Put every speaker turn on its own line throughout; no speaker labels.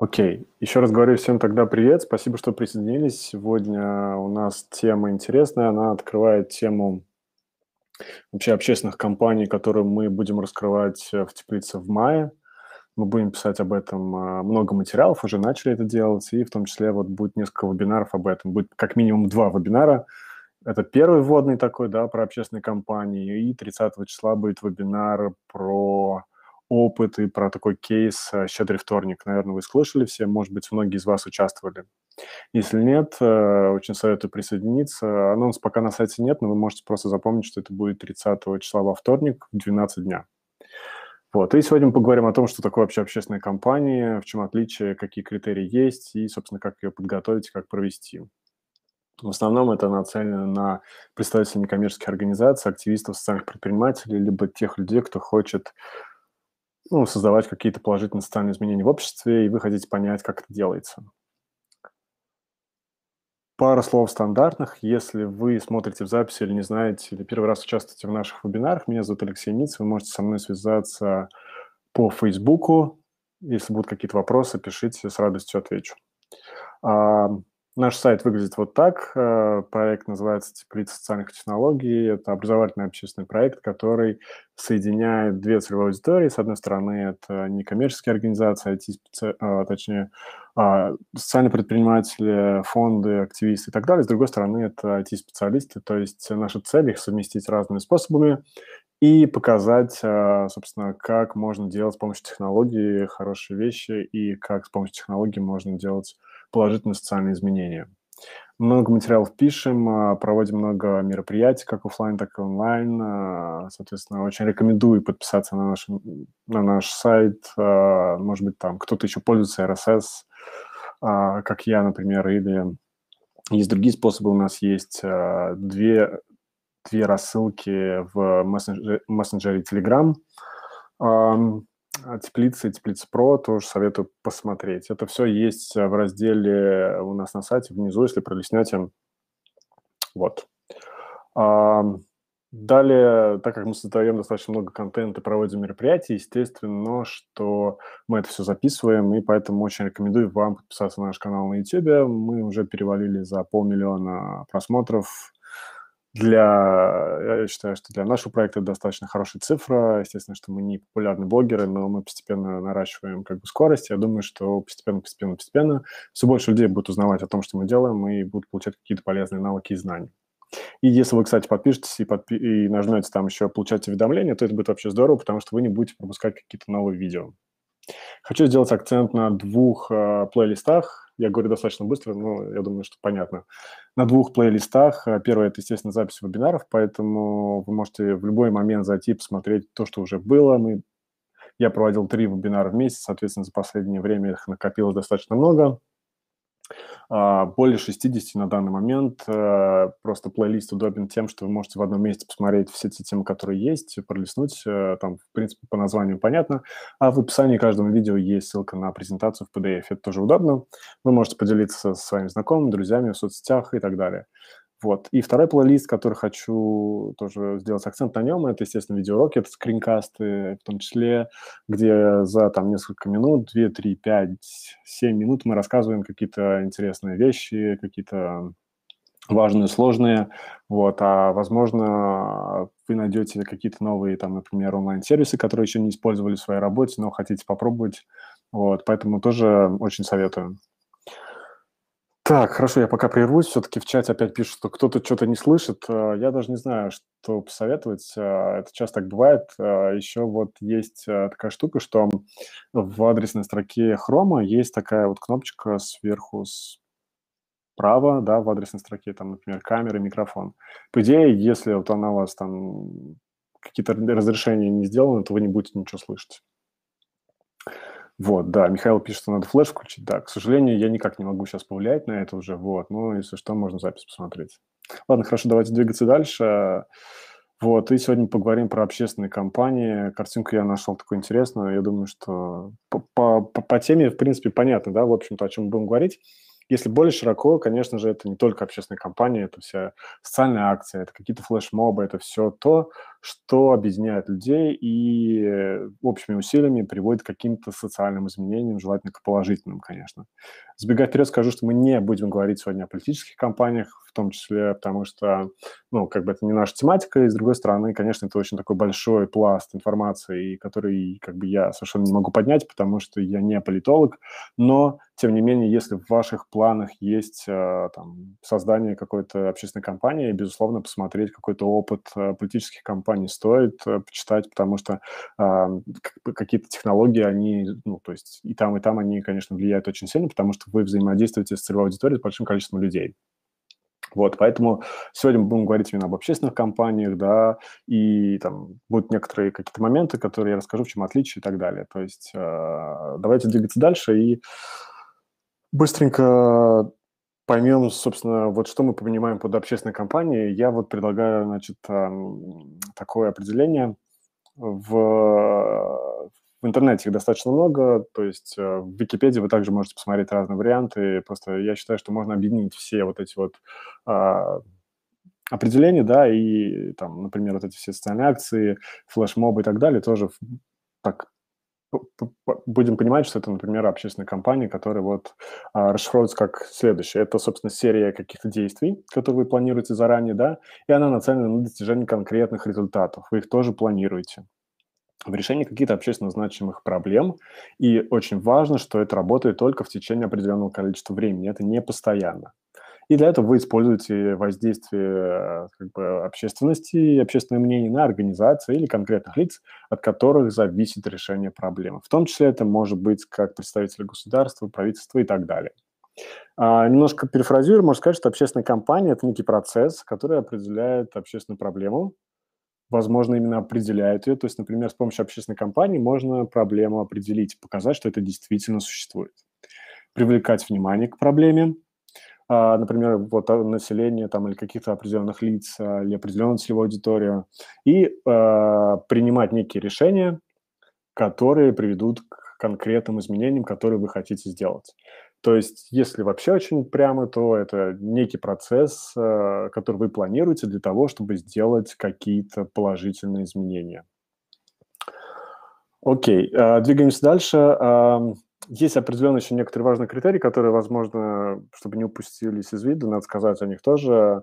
Окей. Еще раз говорю всем тогда привет. Спасибо, что присоединились. Сегодня у нас тема интересная. Она открывает тему вообще общественных компаний, которые мы будем раскрывать э, в теплице в мае. Мы будем писать об этом э, много материалов, уже начали это делать, и в том числе вот будет несколько вебинаров об этом. Будет как минимум два вебинара. Это первый вводный такой, да, про общественные компании, и 30 числа будет вебинар про опыт и про такой кейс э, «Щедрый вторник». Наверное, вы слышали все, может быть, многие из вас участвовали. Если нет, э, очень советую присоединиться. Анонс пока на сайте нет, но вы можете просто запомнить, что это будет 30 числа во вторник в 12 дня. Вот. И сегодня мы поговорим о том, что такое вообще общественная компания, в чем отличие, какие критерии есть и, собственно, как ее подготовить, как провести. В основном это нацелено на представителей некоммерческих организаций, активистов, социальных предпринимателей, либо тех людей, кто хочет ну, создавать какие-то положительные социальные изменения в обществе, и вы хотите понять, как это делается. Пара слов стандартных. Если вы смотрите в записи или не знаете, или первый раз участвуете в наших вебинарах, меня зовут Алексей Ниц, вы можете со мной связаться по Фейсбуку. Если будут какие-то вопросы, пишите, с радостью отвечу. Наш сайт выглядит вот так. Э, проект называется «Теплица социальных технологий». Это образовательный общественный проект, который соединяет две целевые аудитории. С одной стороны, это некоммерческие организации, IT, а а, точнее, а, социальные предприниматели, фонды, активисты и так далее. С другой стороны, это IT-специалисты. То есть наша цель их совместить разными способами и показать, собственно, как можно делать с помощью технологии хорошие вещи и как с помощью технологий можно делать положительные социальные изменения. Много материалов пишем, а, проводим много мероприятий, как офлайн, так и онлайн. А, соответственно, очень рекомендую подписаться на наш, на наш сайт. А, может быть, там кто-то еще пользуется RSS, как я, например, или есть другие способы. У нас есть две, две рассылки в мессенджере, мессенджере Telegram Теплица и Теплица Про тоже советую посмотреть. Это все есть э, в разделе э, у нас на сайте внизу, если пролистнете. Вот. Далее, так как мы создаем достаточно много контента и проводим мероприятия, естественно, что мы это все записываем, и поэтому очень рекомендую вам подписаться на наш канал на YouTube. Мы уже перевалили за полмиллиона просмотров для, я считаю, что для нашего проекта достаточно хорошая цифра. Естественно, что мы не популярны блогеры, но мы постепенно наращиваем как бы скорость. Я думаю, что постепенно, постепенно, постепенно все больше людей будут узнавать о том, что мы делаем, и будут получать какие-то полезные навыки и знания. И если вы, кстати, подпишетесь и, подпи- и нажмете там еще «Получать уведомления», то это будет вообще здорово, потому что вы не будете пропускать какие-то новые видео. Хочу сделать акцент на двух э, плейлистах я говорю достаточно быстро, но я думаю, что понятно. На двух плейлистах. Э, Первое – это, естественно, запись вебинаров, поэтому вы можете в любой момент зайти и посмотреть то, что уже было. Мы, я проводил три вебинара в месяц, соответственно, за последнее время их накопилось достаточно много. А, более 60 на данный момент. Э, просто плейлист удобен тем, что вы можете в одном месте посмотреть все те темы, которые есть, пролистнуть. Э, там, в принципе, по названию понятно. А в описании каждого видео есть ссылка на презентацию в PDF. Это тоже удобно. Вы можете поделиться со своими знакомыми, друзьями в соцсетях и так далее. Вот. И второй плейлист, который хочу тоже сделать акцент на нем, это, естественно, видеоуроки, это скринкасты, в том числе, где за там несколько минут, 2, 3, 5, 7 минут мы рассказываем какие-то интересные вещи, какие-то важные, сложные, вот, а, возможно, вы найдете какие-то новые, там, например, онлайн-сервисы, которые еще не использовали в своей работе, но хотите попробовать, вот, поэтому тоже очень советую. Так, хорошо, я пока прервусь. Все-таки в чате опять пишут, что кто-то что-то не слышит. Э, я даже не знаю, что посоветовать. Э, это часто так бывает. Э, Еще вот есть такая штука, что в адресной строке Chrome есть такая вот кнопочка сверху справа, да, в адресной строке, там, например, камера, микрофон. По идее, если вот она у вас там какие-то разрешения не сделаны, то вы не будете ничего слышать. Вот, да, Михаил пишет, что надо флеш включить. Да, к сожалению, я никак не могу сейчас повлиять на это уже. Вот, ну, если что, можно запись посмотреть. Ладно, хорошо, давайте двигаться дальше. Вот, и сегодня поговорим про общественные компании. Картинку я нашел такую интересную. Я думаю, что по, по, по теме, в принципе, понятно, да, в общем-то, о чем мы будем говорить. Если более широко, конечно же, это не только общественные компании, это вся социальная акция, это какие-то флешмобы, это все то, что объединяет людей и э, общими усилиями приводит к каким-то социальным изменениям, желательно к положительным, конечно. Сбегая вперед, скажу, что мы не будем говорить сегодня о политических кампаниях, в том числе потому что, ну, как бы это не наша тематика, и, с другой стороны, конечно, это очень такой большой пласт информации, который, как бы, я совершенно не могу поднять, потому что я не политолог, но, тем не менее, если в ваших планах есть э, там, создание какой-то общественной кампании, безусловно, посмотреть какой-то опыт э, политических кампаний компании стоит э, почитать, потому что а, какие-то технологии, они, ну, то есть и там, и там они, конечно, влияют очень сильно, потому что вы взаимодействуете с целевой аудиторией, с большим количеством людей. Вот, поэтому сегодня мы будем говорить именно об общественных компаниях, да, и там будут некоторые какие-то моменты, которые я расскажу, в чем отличие и так далее. То есть э, давайте двигаться дальше и быстренько поймем, собственно, вот что мы понимаем под общественной компанией. Я вот предлагаю, значит, такое определение. В, в интернете их достаточно много, то есть э, в Википедии вы также можете посмотреть разные варианты. Просто я считаю, что можно объединить все вот эти вот а, определения да, и там, например, вот эти все социальные акции, флешмобы и так далее, тоже так будем понимать, что это, например, общественная компании, которая вот а, расшифровываются как следующее. Это, собственно, серия каких-то действий, которые вы планируете заранее, да, и она нацелена на достижение конкретных результатов. Вы их тоже планируете в решении каких-то общественно значимых проблем. И очень важно, что это работает только в течение определенного количества времени. Это не постоянно. И для этого вы используете воздействие э, как бы, общественности и общественное мнение на организации или конкретных лиц, от которых зависит решение проблемы. В том числе это может быть как представители государства, правительства и так далее. А, немножко перефразирую, можно сказать, что общественная кампания – это некий процесс, который определяет общественную проблему, возможно, именно определяет ее. То есть, например, с помощью общественной кампании можно проблему определить, показать, что это действительно существует. Привлекать внимание к проблеме, а, например, вот а, население там или каких-то определенных лиц, а, или определенную целевую аудиторию, и принимать некие решения, которые приведут к конкретным изменениям, которые вы хотите сделать. То есть, если вообще очень прямо, то это некий процесс, который вы планируете для того, чтобы сделать какие-то положительные изменения. Окей, двигаемся дальше есть определенные еще некоторые важные критерии, которые, возможно, чтобы не упустились из виду, надо сказать о них тоже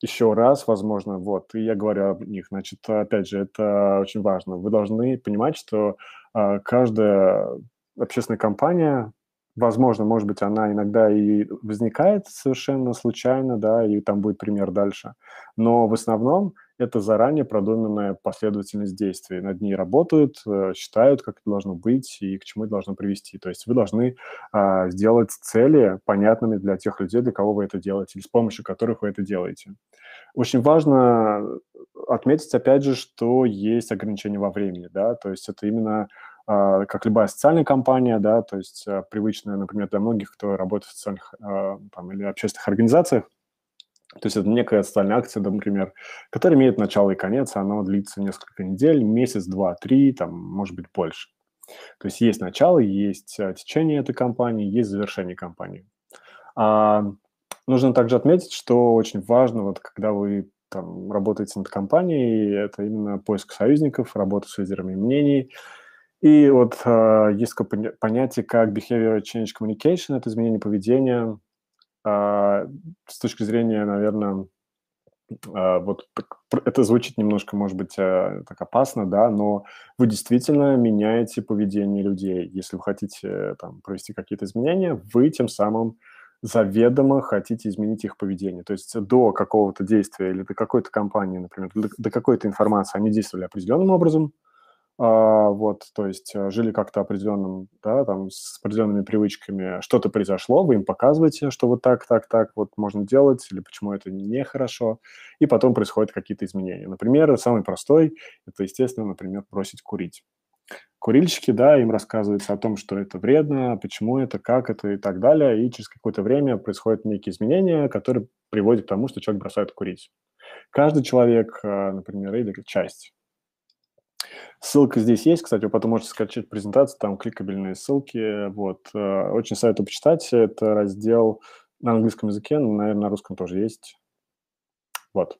еще раз, возможно, вот, и я говорю о них. Значит, опять же, это очень важно. Вы должны понимать, что э, каждая общественная компания, возможно, может быть, она иногда и возникает совершенно случайно, да, и там будет пример дальше. Но в основном это заранее продуманная последовательность действий. Над ней работают, э, считают, как это должно быть и к чему это должно привести. То есть вы должны а, сделать цели понятными для тех людей, для кого вы это делаете, или с помощью которых вы это делаете. Очень важно э, отметить, опять же, что есть ограничения во времени, да, то есть это именно а, как любая социальная компания, да, то есть а, привычная, например, для многих, кто работает в социальных там, или общественных организациях, то есть это некая социальная акция, например, которая имеет начало и конец, она длится несколько недель, месяц, два, три, там, может быть, больше. То есть есть начало, есть а, течение этой кампании, есть завершение кампании. А, нужно также отметить, что очень важно, вот когда вы там, работаете над компанией, это именно поиск союзников, работа с лидерами мнений. И вот э, есть понятие как behavior change communication, это изменение поведения – а, с точки зрения, наверное, а, вот это звучит немножко, может быть, а, так опасно, да, но вы действительно меняете поведение людей. Если вы хотите там, провести какие-то изменения, вы тем самым заведомо хотите изменить их поведение. То есть до какого-то действия или до какой-то компании, например, до какой-то информации они действовали определенным образом, а, вот, то есть э, жили как-то определенным, да, там, с определенными привычками, что-то произошло, вы им показываете, что вот так, так, так вот можно делать, или почему это нехорошо, и потом происходят какие-то изменения. Например, самый простой, это, естественно, например, бросить курить. Курильщики, да, им рассказывается о том, что это вредно, почему это, как это и так далее, и через какое-то время происходят некие изменения, которые приводят к тому, что человек бросает курить. Каждый человек, э, например, или часть Ссылка здесь есть, кстати, вы потом можете скачать презентацию, там кликабельные ссылки. Вот. Э, очень советую почитать. Это раздел на английском языке, наверное, на русском тоже есть. Вот.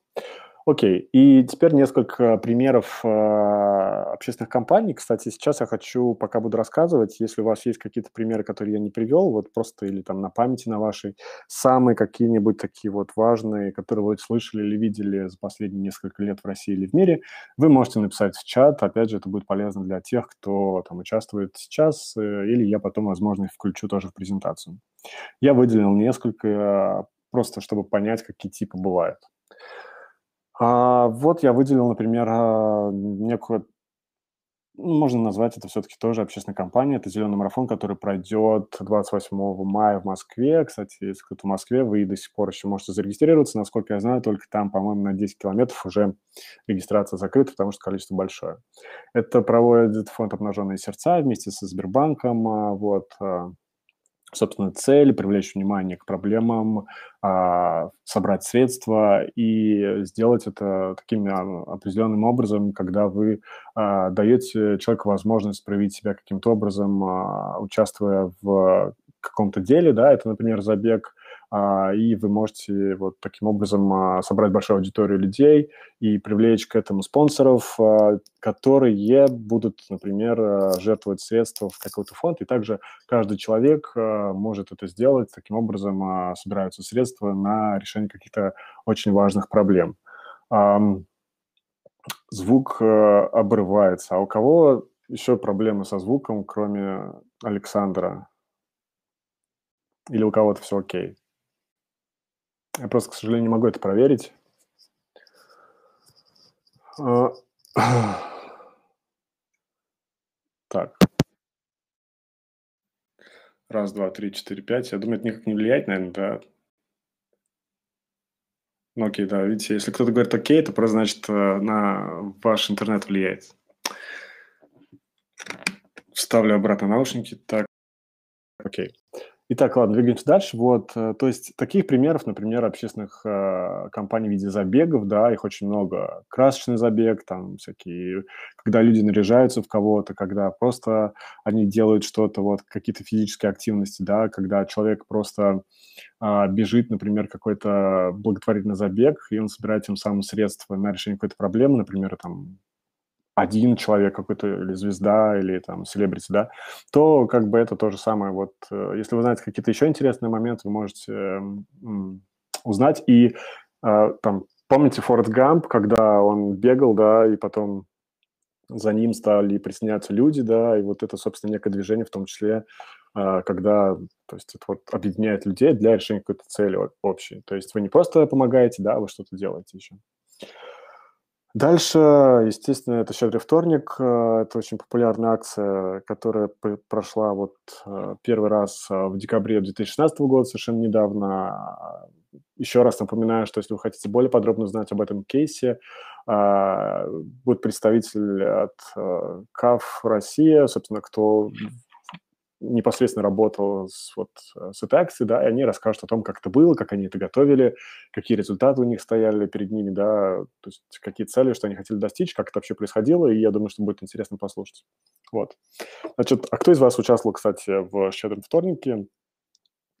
Окей, и теперь несколько примеров а, общественных компаний. Кстати, сейчас я хочу, пока буду рассказывать, если у вас есть какие-то примеры, которые я не привел, вот просто или там на памяти на вашей, самые какие-нибудь такие вот важные, которые вы слышали или видели за последние несколько лет в России или в мире, вы можете написать в чат. Опять же, это будет полезно для тех, кто там участвует сейчас, э, или я потом, возможно, их включу тоже в презентацию. Я выделил несколько, а, просто чтобы понять, какие типы бывают. А вот я выделил, например, а, некую, ну, можно назвать это все-таки тоже общественной компанией. Это «Зеленый марафон», который пройдет 28 мая в Москве. Кстати, если кто-то в Москве, вы до сих пор еще можете зарегистрироваться. Насколько я знаю, только там, по-моему, на 10 километров уже регистрация закрыта, потому что количество большое. Это проводит фонд «Обнаженные сердца» вместе со Сбербанком. А, вот, а собственно, цель, привлечь внимание к проблемам, а, собрать средства и сделать это таким а, определенным образом, когда вы а, даете человеку возможность проявить себя каким-то образом, участвуя в каком-то деле, да, это, например, забег – а, и вы можете вот таким образом а, собрать большую аудиторию людей и привлечь к этому спонсоров, а, которые будут, например, жертвовать средства в какой-то фонд, и также каждый человек может это сделать, таким образом собираются средства на решение каких-то очень важных проблем. Звук обрывается. А у кого еще проблемы со звуком, кроме Александра? Или у кого-то все окей? Я просто, к сожалению, не могу это проверить. А, так. Раз, два, три, четыре, пять. Я думаю, это никак не влияет, наверное, да? Ну окей, да, видите, если кто-то говорит окей, это просто значит э, на ваш интернет влияет. Вставлю обратно наушники. Так, окей. Итак, ладно, двигаемся дальше. Вот, э, то есть таких примеров, например, общественных э, компаний в виде забегов, да, их очень много. Красочный забег, там всякие, когда люди наряжаются в кого-то, когда просто они делают что-то, вот какие-то физические активности, да, когда человек просто э, бежит, например, какой-то благотворительный забег, и он собирает тем самым средства на решение какой-то проблемы, например, там один человек какой-то, или звезда, или там селебрити, да, то как бы это то же самое. Вот э, если вы знаете какие-то еще интересные моменты, вы можете эм, узнать. И э, там, помните Форд Гамп, когда он бегал, да, и потом за ним стали присоединяться люди, да, и вот это, собственно, некое движение, в том числе, э, когда, то есть, это вот объединяет людей для решения какой-то цели общей. То есть вы не просто помогаете, да, вы что-то делаете еще. Дальше, естественно, это «Щедрый вторник». Э, это очень популярная акция, которая прошла вот э, первый раз э, в декабре 2016 года, совершенно недавно. Еще раз напоминаю, что если вы хотите более подробно узнать об этом кейсе, будет представитель от КАФ Россия, собственно, кто непосредственно работал с, вот, э, с этой акцией, да, и они расскажут о том, как это было, как они это готовили, какие результаты у них стояли перед ними, да, то есть какие цели, что они хотели достичь, как это вообще происходило, и я думаю, что будет интересно послушать. Вот. Значит, а кто из вас участвовал, кстати, в «Щедром вторнике»?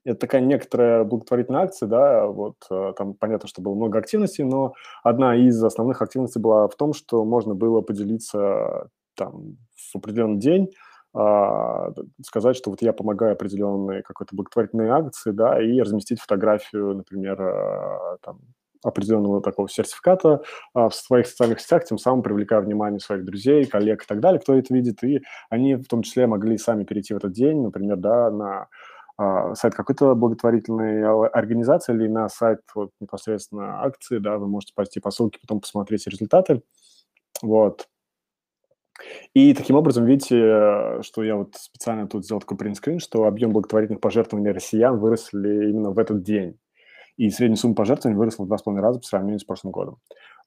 это такая некоторая благотворительная акция, да, вот э, там понятно, что было много активностей, но одна из основных активностей была в том, что можно было поделиться там в определенный день а, сказать, что вот я помогаю определенной какой-то благотворительной акции, да, и разместить фотографию, например, а, там, определенного такого сертификата а, в своих социальных сетях, тем самым привлекая внимание своих друзей, коллег и так далее, кто это видит, и они в том числе могли сами перейти в этот день, например, да, на сайт какой-то благотворительной организации или на сайт вот, непосредственно акции, да, вы можете пойти по ссылке, потом посмотреть результаты, вот, и таким образом, видите, э, что я вот специально тут сделал такой скрин, что объем благотворительных пожертвований россиян выросли именно в этот день. И средняя сумма пожертвований выросла в 2,5 раза по сравнению с прошлым годом.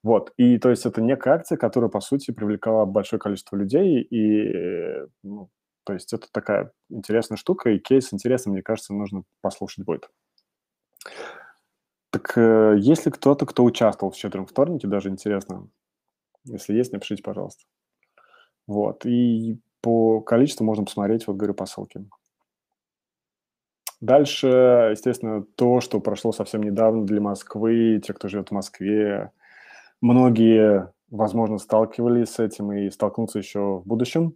Вот, и то есть это некая акция, которая, по сути, привлекала большое количество людей, и, э, ну, то есть это такая интересная штука, и кейс интересный, мне кажется, нужно послушать будет. Так э, если кто-то, кто участвовал в «Щедром вторнике», даже интересно, если есть, напишите, пожалуйста. Вот. И по количеству можно посмотреть, вот говорю, по ссылке. Дальше, естественно, то, что прошло совсем недавно для Москвы, те, кто живет в Москве, многие, возможно, сталкивались с этим и столкнутся еще в будущем.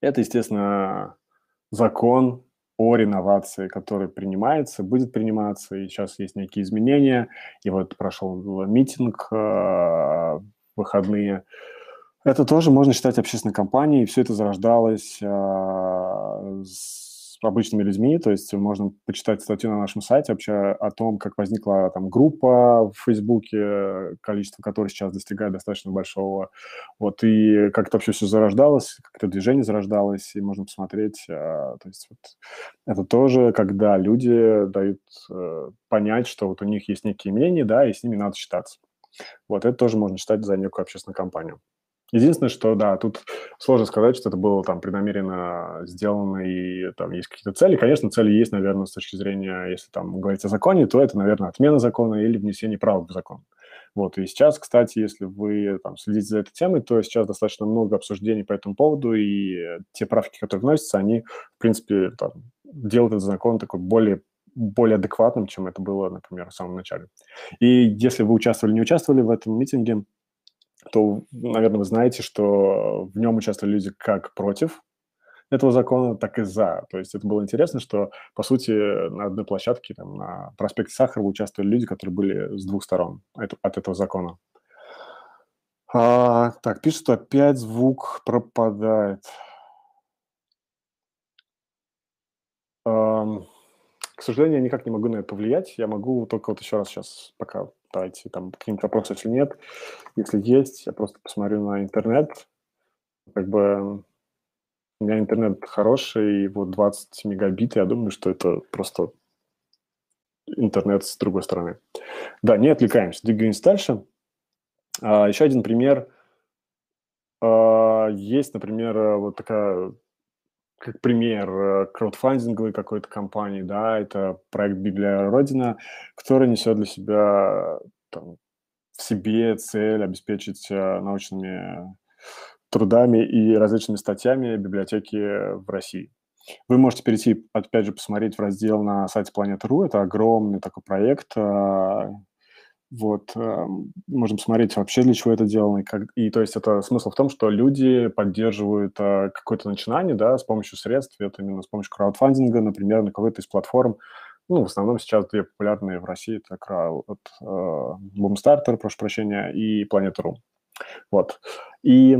Это, естественно, закон о реновации, который принимается, будет приниматься, и сейчас есть некие изменения. И вот прошел э, митинг э, выходные, это тоже можно считать общественной компанией. Все это зарождалось э, с обычными людьми. То есть можно почитать статью на нашем сайте вообще о том, как возникла там группа в Фейсбуке, количество которой сейчас достигает достаточно большого. Вот, и как это вообще все зарождалось, как это движение зарождалось, и можно посмотреть. Э, то есть вот, это тоже, когда люди дают э, понять, что вот у них есть некие мнения, да, и с ними надо считаться. Вот это тоже можно считать за некую общественную компанию. Единственное, что, да, тут сложно сказать, что это было там преднамеренно сделано, и там есть какие-то цели. Конечно, цели есть, наверное, с точки зрения, если там говорить о законе, то это, наверное, отмена закона или внесение правок в закон. Вот, и сейчас, кстати, если вы там, следите за этой темой, то сейчас достаточно много обсуждений по этому поводу, и те правки, которые вносятся, они, в принципе, там, делают этот закон такой более более адекватным, чем это было, например, в самом начале. И если вы участвовали, не участвовали в этом митинге, то, наверное, вы знаете, что в нем участвовали люди как против этого закона, так и за. То есть это было интересно, что, по сути, на одной площадке, там, на проспекте Сахарова участвовали люди, которые были с двух сторон от этого закона. А, так, пишут, что опять звук пропадает. А, к сожалению, я никак не могу на это повлиять. Я могу только вот еще раз сейчас пока читать, и там какие-то вопросы, если нет. Если есть, я просто посмотрю на интернет. Как бы у меня интернет хороший, и вот 20 мегабит, я думаю, что это просто интернет с другой стороны. Да, не отвлекаемся, двигаемся дальше. А, еще один пример. А, есть, например, вот такая как пример э, краудфандинговой какой-то компании, да, это проект «Библия Родина», который несет для себя там, в себе цель обеспечить э, научными трудами и различными статьями библиотеки в России. Вы можете перейти, опять же, посмотреть в раздел на сайте Planet.ru. Это огромный такой проект, э, вот, э, можем смотреть вообще, для чего это делано. И, как, и то есть это смысл в том, что люди поддерживают э, какое-то начинание, да, с помощью средств, это именно с помощью краудфандинга, например, на какой-то из платформ. Ну, в основном сейчас две популярные в России, это крауд, э, Boomstarter, прошу прощения, и Planeta.ru. Вот. И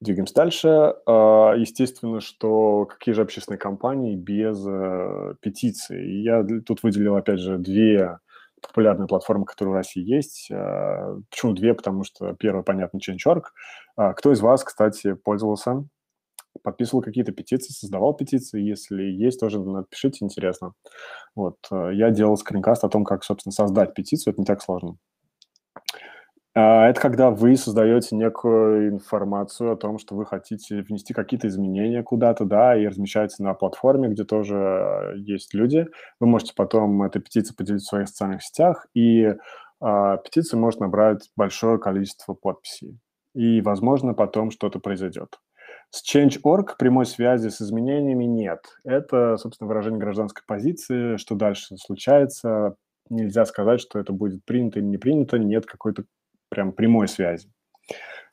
Двигаемся дальше. Э, естественно, что какие же общественные компании без э, петиции? Я тут выделил, опять же, две популярная платформа, которая в России есть. А, почему две? Потому что первая, понятно, Change.org. А, кто из вас, кстати, пользовался, подписывал какие-то петиции, создавал петиции? Если есть, тоже напишите, интересно. Вот. Э, я делал скринкаст о том, как, собственно, создать петицию. Это не так сложно. А, это когда вы создаете некую информацию о том, что вы хотите внести какие-то изменения куда-то, да, и размещаете на платформе, где тоже э, есть люди. Вы можете потом этой петицией поделить в своих социальных сетях, и э, а, петиция может набрать большое количество подписей. И, возможно, потом что-то произойдет. С Change.org прямой связи с изменениями нет. Это, собственно, выражение гражданской позиции, что дальше случается, нельзя сказать, что это будет принято или не принято, нет какой-то прям прямой связи.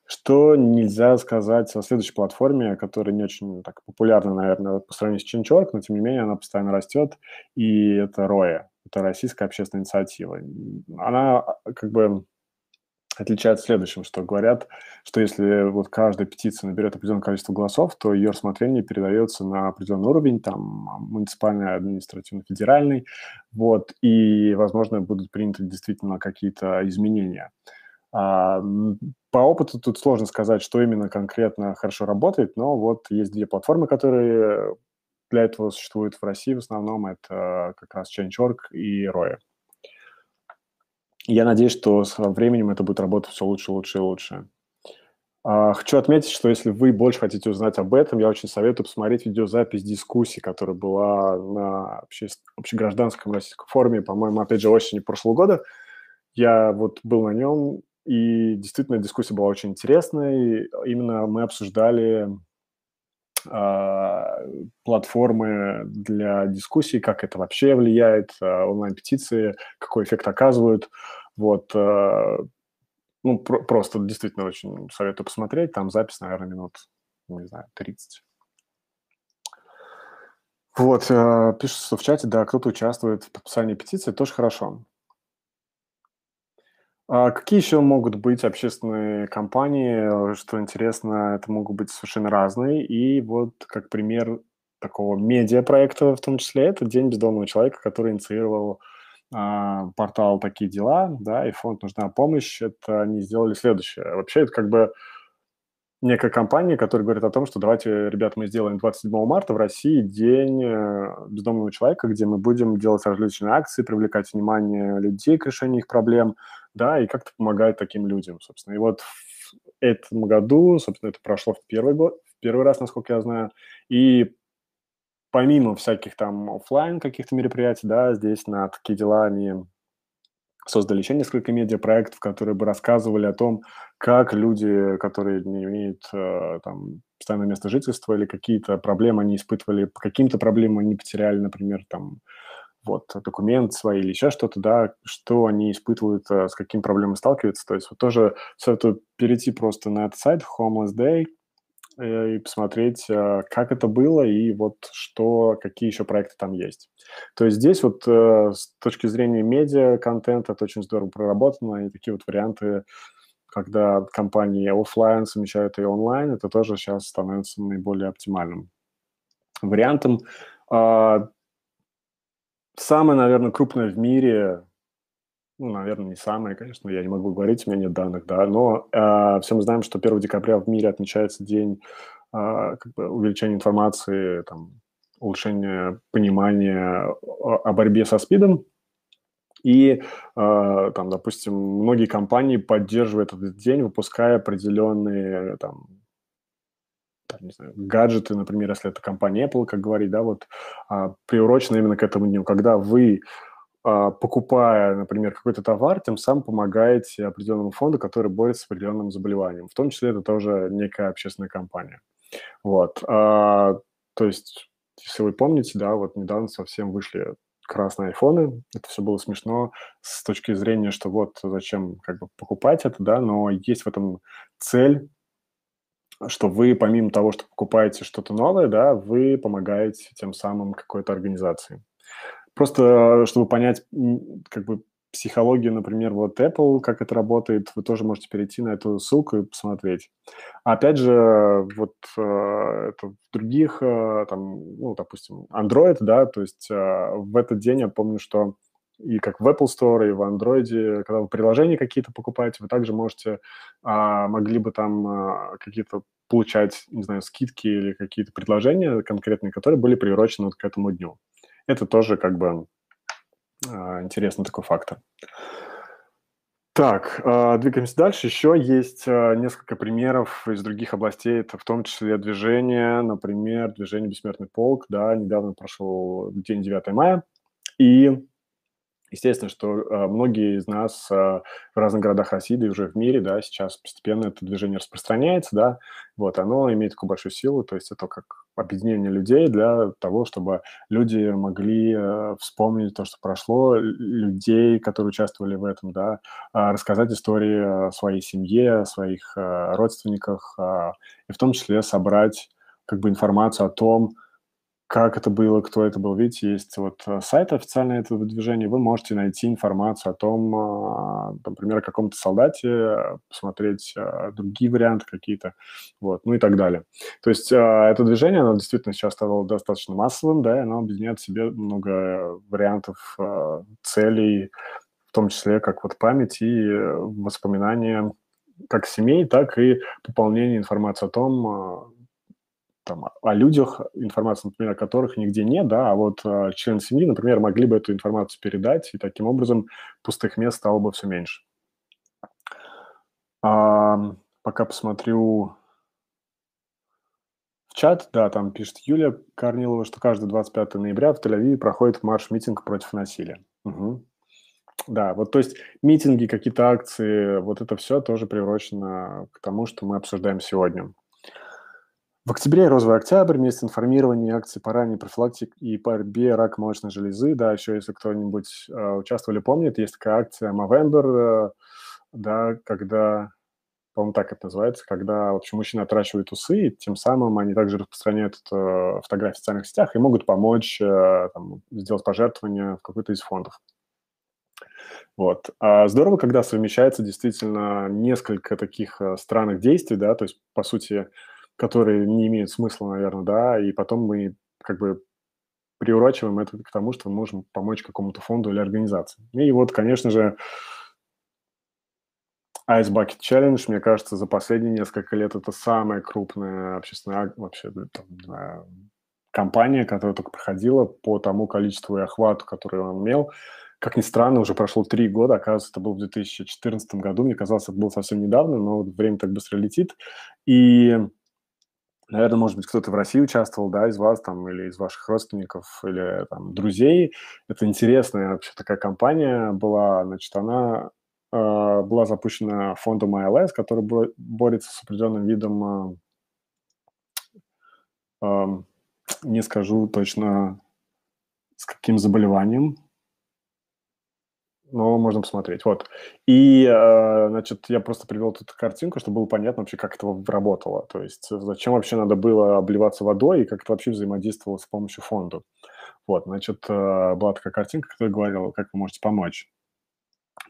Что нельзя сказать о следующей платформе, которая не очень так популярна, наверное, по сравнению с Change.org, но тем не менее она постоянно растет, и это Роя, это российская общественная инициатива. Она а, как бы отличается следующим, что говорят, что если вот каждая петиция наберет определенное количество голосов, то ее рассмотрение передается на определенный уровень, там, муниципальный, административный, федеральный вот, и, возможно, будут приняты действительно какие-то изменения. А, по опыту тут сложно сказать, что именно конкретно хорошо работает, но вот есть две платформы, которые для этого существуют в России в основном. Это как раз Change.org и Roya. Я надеюсь, что со временем это будет работать все лучше, лучше и лучше. А, хочу отметить, что если вы больше хотите узнать об этом, я очень советую посмотреть видеозапись дискуссии, которая была на обще... общегражданском российском форуме, по-моему, опять же, осенью прошлого года. Я вот был на нем, и действительно дискуссия была очень интересной. Именно мы обсуждали а, платформы для дискуссий, как это вообще влияет, а, онлайн-петиции, какой эффект оказывают. Вот, а, ну, про- просто действительно очень советую посмотреть. Там запись, наверное, минут, не знаю, 30. Вот, пишется в чате, да, кто-то участвует в подписании петиции, тоже хорошо. А какие еще могут быть общественные компании? Э, что интересно, это могут быть совершенно разные. И вот как пример такого медиапроекта в том числе, это День бездомного человека, который инициировал а, портал «Такие дела», да, и фонд «Нужна помощь», это они сделали следующее. Вообще это как бы некая компания, которая говорит о том, что давайте, ребят, мы сделаем 27 марта в России день э, бездомного человека, где мы будем делать различные акции, привлекать внимание людей к решению их проблем, да, и как-то помогать таким людям, собственно. И вот в этом году, собственно, это прошло в первый год, в первый раз, насколько я знаю, и помимо всяких там офлайн каких-то мероприятий, да, здесь на такие дела они создали еще несколько медиапроектов, которые бы рассказывали о том, как люди, которые не имеют э, там, постоянное место жительства или какие-то проблемы они испытывали, по каким-то проблемам они потеряли, например, там, вот, документ свои или еще что-то, да, что они испытывают, э, с каким проблемами сталкиваются. То есть вот тоже это перейти просто на этот сайт Homeless Day, Э, и посмотреть, а, как это было и вот что, какие еще проекты там есть. То есть здесь вот э, с точки зрения медиа-контента это очень здорово проработано, и такие вот варианты, когда компании офлайн совмещают и онлайн, это тоже сейчас становится наиболее оптимальным вариантом. А, самое, наверное, крупное в мире ну, наверное, не самое, конечно, я не могу говорить, у меня нет данных, да, но э, все мы знаем, что 1 декабря в мире отмечается день э, как бы увеличения информации, там, улучшения понимания о, о борьбе со СПИДом, и, э, там, допустим, многие компании поддерживают этот день, выпуская определенные там, там, не знаю, гаджеты, например, если это компания Apple, как говорить, да, вот, а, приурочено именно к этому дню, когда вы а, покупая, например, какой-то товар, тем самым помогаете определенному фонду, который борется с определенным заболеванием. В том числе это тоже некая общественная компания. Вот. А, то есть, если вы помните, да, вот недавно совсем вышли красные айфоны. Это все было смешно с точки зрения, что вот зачем как бы покупать это, да, но есть в этом цель, что вы помимо того, что покупаете что-то новое, да, вы помогаете тем самым какой-то организации. Просто, э, чтобы понять, как бы, психологию, например, вот Apple, как это работает, вы тоже можете перейти на эту ссылку и посмотреть. опять же, вот э, это в других, э, там, ну, допустим, Android, да, то есть э, в этот день я помню, что и как в Apple Store, и в Android, когда вы приложения какие-то покупаете, вы также можете, а, могли бы там э, какие-то получать, не знаю, скидки или какие-то предложения конкретные, которые были приурочены вот к этому дню. Это тоже как бы а, интересный такой фактор. Так, а, двигаемся дальше. Еще есть а, несколько примеров из других областей, это в том числе движение, например, движение «Бессмертный полк». Да, недавно прошел день 9 мая, и Естественно, что э, многие из нас э, в разных городах России, да и уже в мире, да, сейчас постепенно это движение распространяется, да, вот, оно имеет такую большую силу, то есть это как объединение людей для того, чтобы люди могли э, вспомнить то, что прошло, людей, которые участвовали в этом, да, а, рассказать истории о своей семье, о своих родственниках, а, и в том числе собрать как бы информацию о том, как это было, кто это был. Видите, есть вот э, сайт официальный этого движения, вы можете найти информацию о том, а, например, о каком-то солдате, э, посмотреть э, другие варианты какие-то, вот, ну и так далее. То есть а, это движение, оно действительно сейчас стало достаточно массовым, да, и оно объединяет в себе много вариантов целей, в том числе как вот память и воспоминания как семей, так и пополнение информации о том, а, там, о людях, информации, например, о которых нигде нет, да, а вот э, члены семьи, например, могли бы эту информацию передать, и таким образом пустых мест стало бы все меньше. А, пока посмотрю в чат, да, там пишет Юлия Корнилова, что каждый 25 ноября в Тель-Авиве проходит марш-митинг против насилия. Угу. Да, вот то есть митинги, какие-то акции, вот это все тоже приурочено к тому, что мы обсуждаем сегодня. В октябре и розовый октябрь, месяц информирования, акции по ранней профилактике и борьбе рака молочной железы. Да, еще если кто-нибудь э, участвовал помнит, есть такая акция Movember, э, да, когда, по-моему, так это называется, когда, в общем, мужчины отращивают усы, и тем самым они также распространяют это фотографии в социальных сетях и могут помочь э, там, сделать пожертвование в какой-то из фондов. Вот. А здорово, когда совмещается действительно несколько таких э, странных действий, да, то есть, по сути, которые не имеют смысла, наверное, да, и потом мы как бы приурочиваем это к тому, что мы можем помочь какому-то фонду или организации. Ну и вот, конечно же, Ice Bucket Challenge, мне кажется, за последние несколько лет это самая крупная общественная а, вообще ну, там, компания, которая только проходила по тому количеству и охвату, который он имел. Как ни странно, уже прошло три года, оказывается, это было в 2014 году, мне казалось, это было совсем недавно, но время так быстро летит. И Наверное, может быть, кто-то в России участвовал, да, из вас там, или из ваших родственников, или там друзей. Это интересная вообще такая компания была, значит, она э, была запущена фондом ILS, который борется с определенным видом, э, э, не скажу точно с каким заболеванием, но можно посмотреть. Вот. И, э, значит, я просто привел эту картинку, чтобы было понятно вообще, как это работало. То есть э, зачем вообще надо было обливаться водой и как это вообще взаимодействовало с помощью фонда. Вот, значит, э, была такая картинка, которая говорила, как вы можете помочь.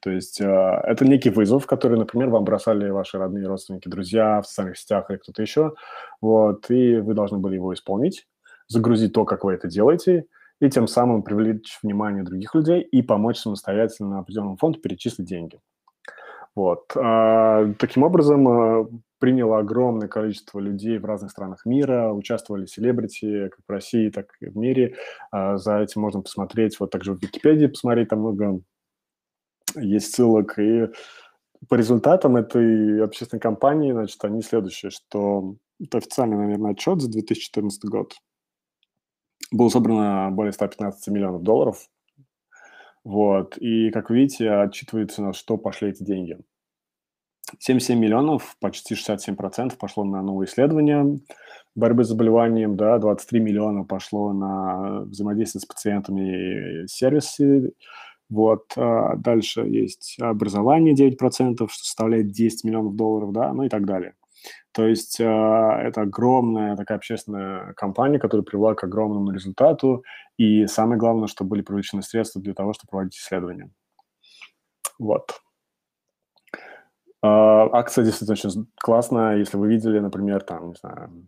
То есть это некий вызов, который, например, вам бросали ваши родные, родственники, друзья в социальных сетях или кто-то еще. Вот, и вы должны были его исполнить, загрузить то, как вы это делаете – и тем самым привлечь внимание других людей и помочь самостоятельно определенному фонду перечислить деньги. Вот. А, таким образом, э, приняло огромное количество людей в разных странах мира, участвовали селебрити как в России, так и в мире. А, за этим можно посмотреть, вот также в Википедии посмотреть, там много есть ссылок. И по результатам этой общественной кампании, значит, они следующие, что это официальный, наверное, отчет за 2014 год – было собрано более 115 миллионов долларов. Вот. И, как видите, отчитывается, на что пошли эти деньги. 77 миллионов, почти 67% пошло на новые исследования борьбы с заболеванием, да, 23 миллиона пошло на взаимодействие с пациентами и сервисы, вот, а дальше есть образование 9%, что составляет 10 миллионов долларов, да, ну и так далее. То есть а, это огромная такая общественная компания, которая привела к огромному результату. И самое главное, что были привлечены средства для того, чтобы проводить исследования. Вот. Акция а, действительно очень классная. Если вы видели, например, там, не знаю,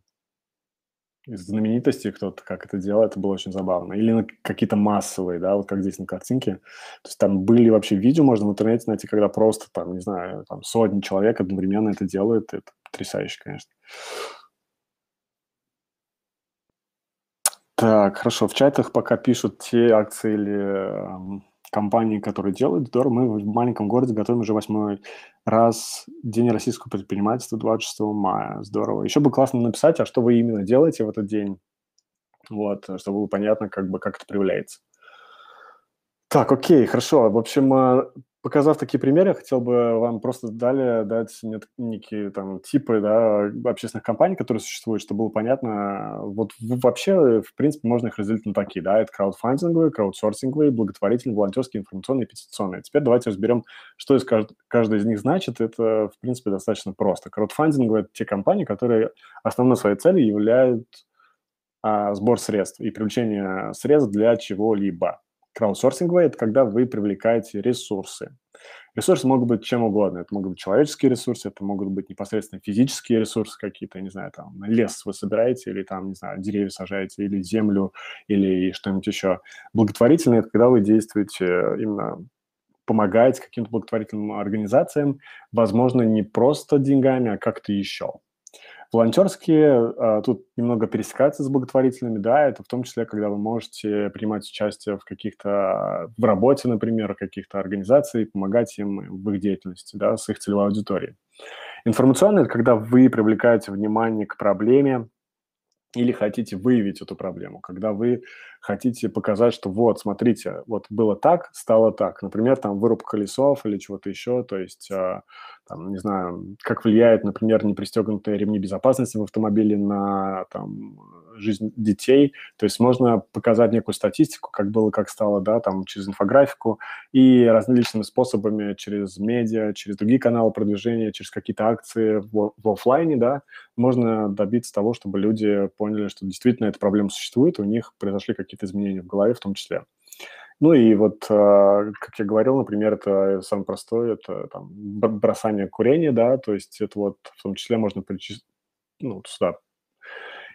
из знаменитостей кто-то как это делал, это было очень забавно. Или какие-то массовые, да, вот как здесь на картинке. То есть там были вообще видео, можно в интернете найти, когда просто там, не знаю, там сотни человек одновременно это делают. Это потрясающе, конечно. Так, хорошо. В чатах пока пишут те акции или э, компании, которые делают Дор. Мы в маленьком городе готовим уже восьмой раз День российского предпринимательства 26 мая. Здорово. Еще бы классно написать, а что вы именно делаете в этот день. Вот, чтобы было понятно, как бы, как это проявляется. Так, окей, хорошо. В общем, э, показав такие примеры, хотел бы вам просто далее дать некие там типы да, общественных компаний, которые существуют, чтобы было понятно. Вот вообще, в принципе, можно их разделить на такие, да, это краудфандинговые, краудсорсинговые, благотворительные, волонтерские, информационные, петиционные. Теперь давайте разберем, что из кажд... каждой из них значит. Это, в принципе, достаточно просто. Краудфандинговые – это те компании, которые основной своей целью являют а, сбор средств и привлечение средств для чего-либо. Краудсорсинговая – это когда вы привлекаете ресурсы. Ресурсы могут быть чем угодно. Это могут быть человеческие ресурсы, это могут быть непосредственно физические ресурсы какие-то, не знаю, там лес вы собираете или там, не знаю, деревья сажаете, или землю, или что-нибудь еще. Благотворительное – это когда вы действуете э, именно помогаете каким-то благотворительным организациям, возможно, не просто деньгами, а как-то еще. Волонтерские а, тут немного пересекаются с благотворительными, да, это в том числе, когда вы можете принимать участие в каких-то, в работе, например, каких-то организаций, помогать им в их деятельности, да, с их целевой аудиторией. Информационно – это когда вы привлекаете внимание к проблеме или хотите выявить эту проблему, когда вы хотите показать, что вот, смотрите, вот было так, стало так. Например, там вырубка колесов или чего-то еще, то есть, э, там, не знаю, как влияет, например, непристегнутые ремни безопасности в автомобиле на там, жизнь детей. То есть можно показать некую статистику, как было, как стало, да, там, через инфографику и различными способами, через медиа, через другие каналы продвижения, через какие-то акции в, в офлайне, да, можно добиться того, чтобы люди поняли, что действительно эта проблема существует, у них произошли какие-то какие-то изменения в голове в том числе. Ну и вот, а, как я говорил, например, это самое простое, это там, бросание курения, да, то есть это вот в том числе можно причислить, ну, сюда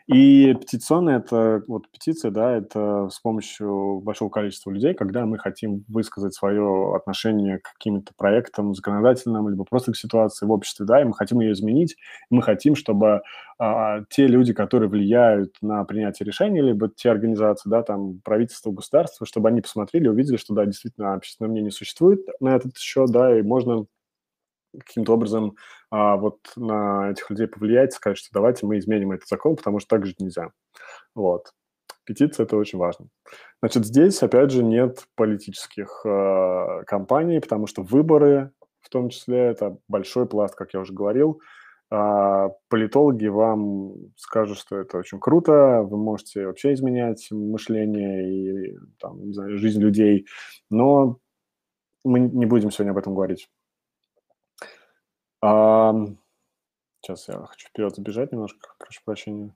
и петиционная это вот петиция, да, это с помощью большого количества людей, когда мы хотим высказать свое отношение к каким-то проектам законодательным, либо просто к ситуации в обществе, да, и мы хотим ее изменить, и мы хотим, чтобы а, а, те люди, которые влияют на принятие решений, либо те организации, да, там, правительство, государство, чтобы они посмотрели, увидели, что, да, действительно, общественное мнение существует на этот счет, да, и можно каким-то образом а, вот на этих людей повлиять, сказать, что давайте мы изменим этот закон, потому что так жить нельзя. Вот. Петиция – это очень важно. Значит, здесь, опять же, нет политических э, а, компаний, потому что выборы, в том числе, это большой пласт, как я уже говорил. Э, политологи вам скажут, что это очень круто, вы можете вообще изменять мышление и там, не знаю, жизнь людей, но мы не будем сегодня об этом говорить. А, сейчас я хочу вперед забежать немножко, прошу прощения.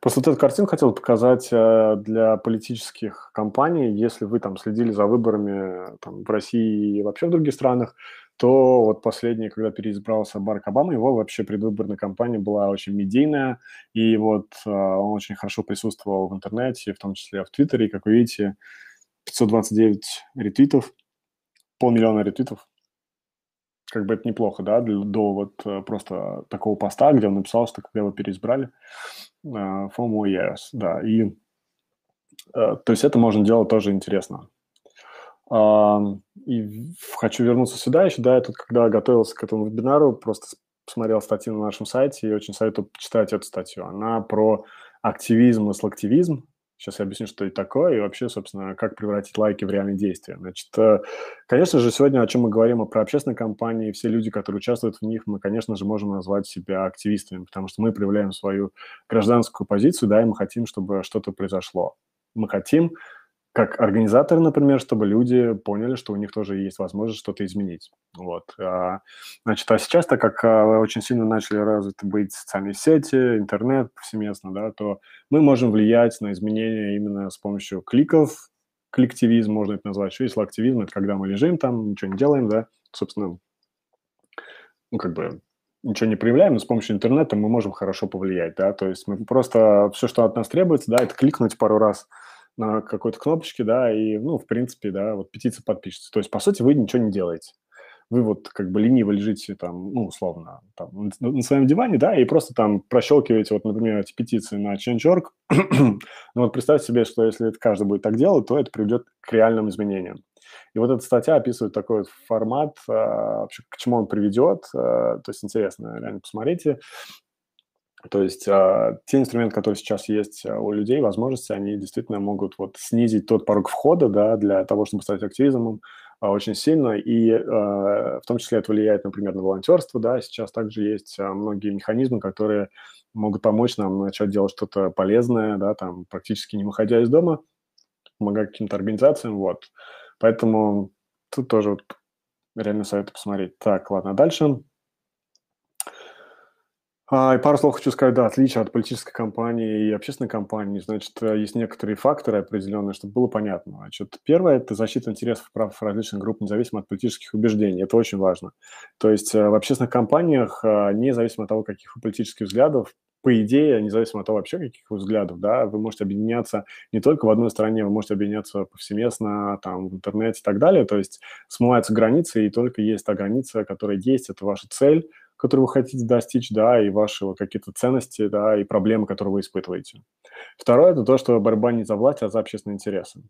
Просто вот эту картину хотел показать э, для политических компаний. Если вы там следили за выборами э, там, в России и вообще в других странах, то вот последний, когда переизбрался Барак Обама, его вообще предвыборная кампания была очень медийная, и вот э, он очень хорошо присутствовал в интернете, в том числе в Твиттере, как вы видите, 529 ретвитов, полмиллиона ретвитов, как бы это неплохо, да, для, до вот э, просто такого поста, где он написал, что когда его переизбрали, uh, from OES, да, и uh, то есть это можно делать тоже интересно. Uh, и хочу вернуться сюда еще, да, я тут, когда готовился к этому вебинару, просто посмотрел статью на нашем сайте и очень советую почитать эту статью. Она про активизм и слактивизм, Сейчас я объясню, что это такое, и вообще, собственно, как превратить лайки в реальные действия. Значит, э, конечно же, сегодня, о чем мы говорим, а про общественные компании, все люди, которые участвуют в них, мы, конечно же, можем назвать себя активистами, потому что мы проявляем свою гражданскую позицию, да, и мы хотим, чтобы что-то произошло. Мы хотим, как организаторы, например, чтобы люди поняли, что у них тоже есть возможность что-то изменить. Вот. А, значит, а сейчас, так как а, очень сильно начали развиты быть социальные сети, интернет повсеместно, да, то мы можем влиять на изменения именно с помощью кликов, кликтивизм можно это назвать, еще есть активизм, это когда мы лежим там, ничего не делаем, да, собственно, ну, как бы ничего не проявляем, но с помощью интернета мы можем хорошо повлиять, да, то есть мы просто все, что от нас требуется, да, это кликнуть пару раз – на какой-то кнопочке, да, и, ну, в принципе, да, вот петиция подпишется. То есть, по сути, вы ничего не делаете. Вы вот как бы лениво лежите там, ну, условно, там, на, своем диване, да, и просто там прощелкиваете, вот, например, эти петиции на Change.org. ну, вот представьте себе, что если это каждый будет так делать, то это приведет к реальным изменениям. И вот эта статья описывает такой вот формат, а, вообще к чему он приведет. А, то есть интересно, реально посмотрите. То есть а, те инструменты, которые сейчас есть а, у людей, возможности, они действительно могут вот снизить тот порог входа да, для того, чтобы стать активизмом а, очень сильно, и в том числе это влияет, например, на волонтерство, да, сейчас также есть многие механизмы, которые могут помочь нам начать делать что-то полезное, да, там, практически не выходя из дома, помогать каким-то организациям, вот. Поэтому тут тоже вот реально советую посмотреть. Так, ладно, дальше. А, и пару слов хочу сказать, да, отличие от политической кампании и общественной кампании. Значит, э, есть некоторые факторы определенные, чтобы было понятно. Значит, первое – это защита интересов и прав различных групп, независимо от политических убеждений. Это очень важно. То есть э, в общественных кампаниях, э, независимо от того, каких вы политических взглядов, по идее, независимо от того вообще, каких взглядов, да, вы можете объединяться не только в одной стране, вы можете объединяться повсеместно, там, в интернете и так далее, то есть смываются границы, и только есть та граница, которая есть, это ваша цель, которые вы хотите достичь, да, и ваши вот какие-то ценности, да, и проблемы, которые вы испытываете. Второе – это то, что борьба не за власть, а за общественные интересы.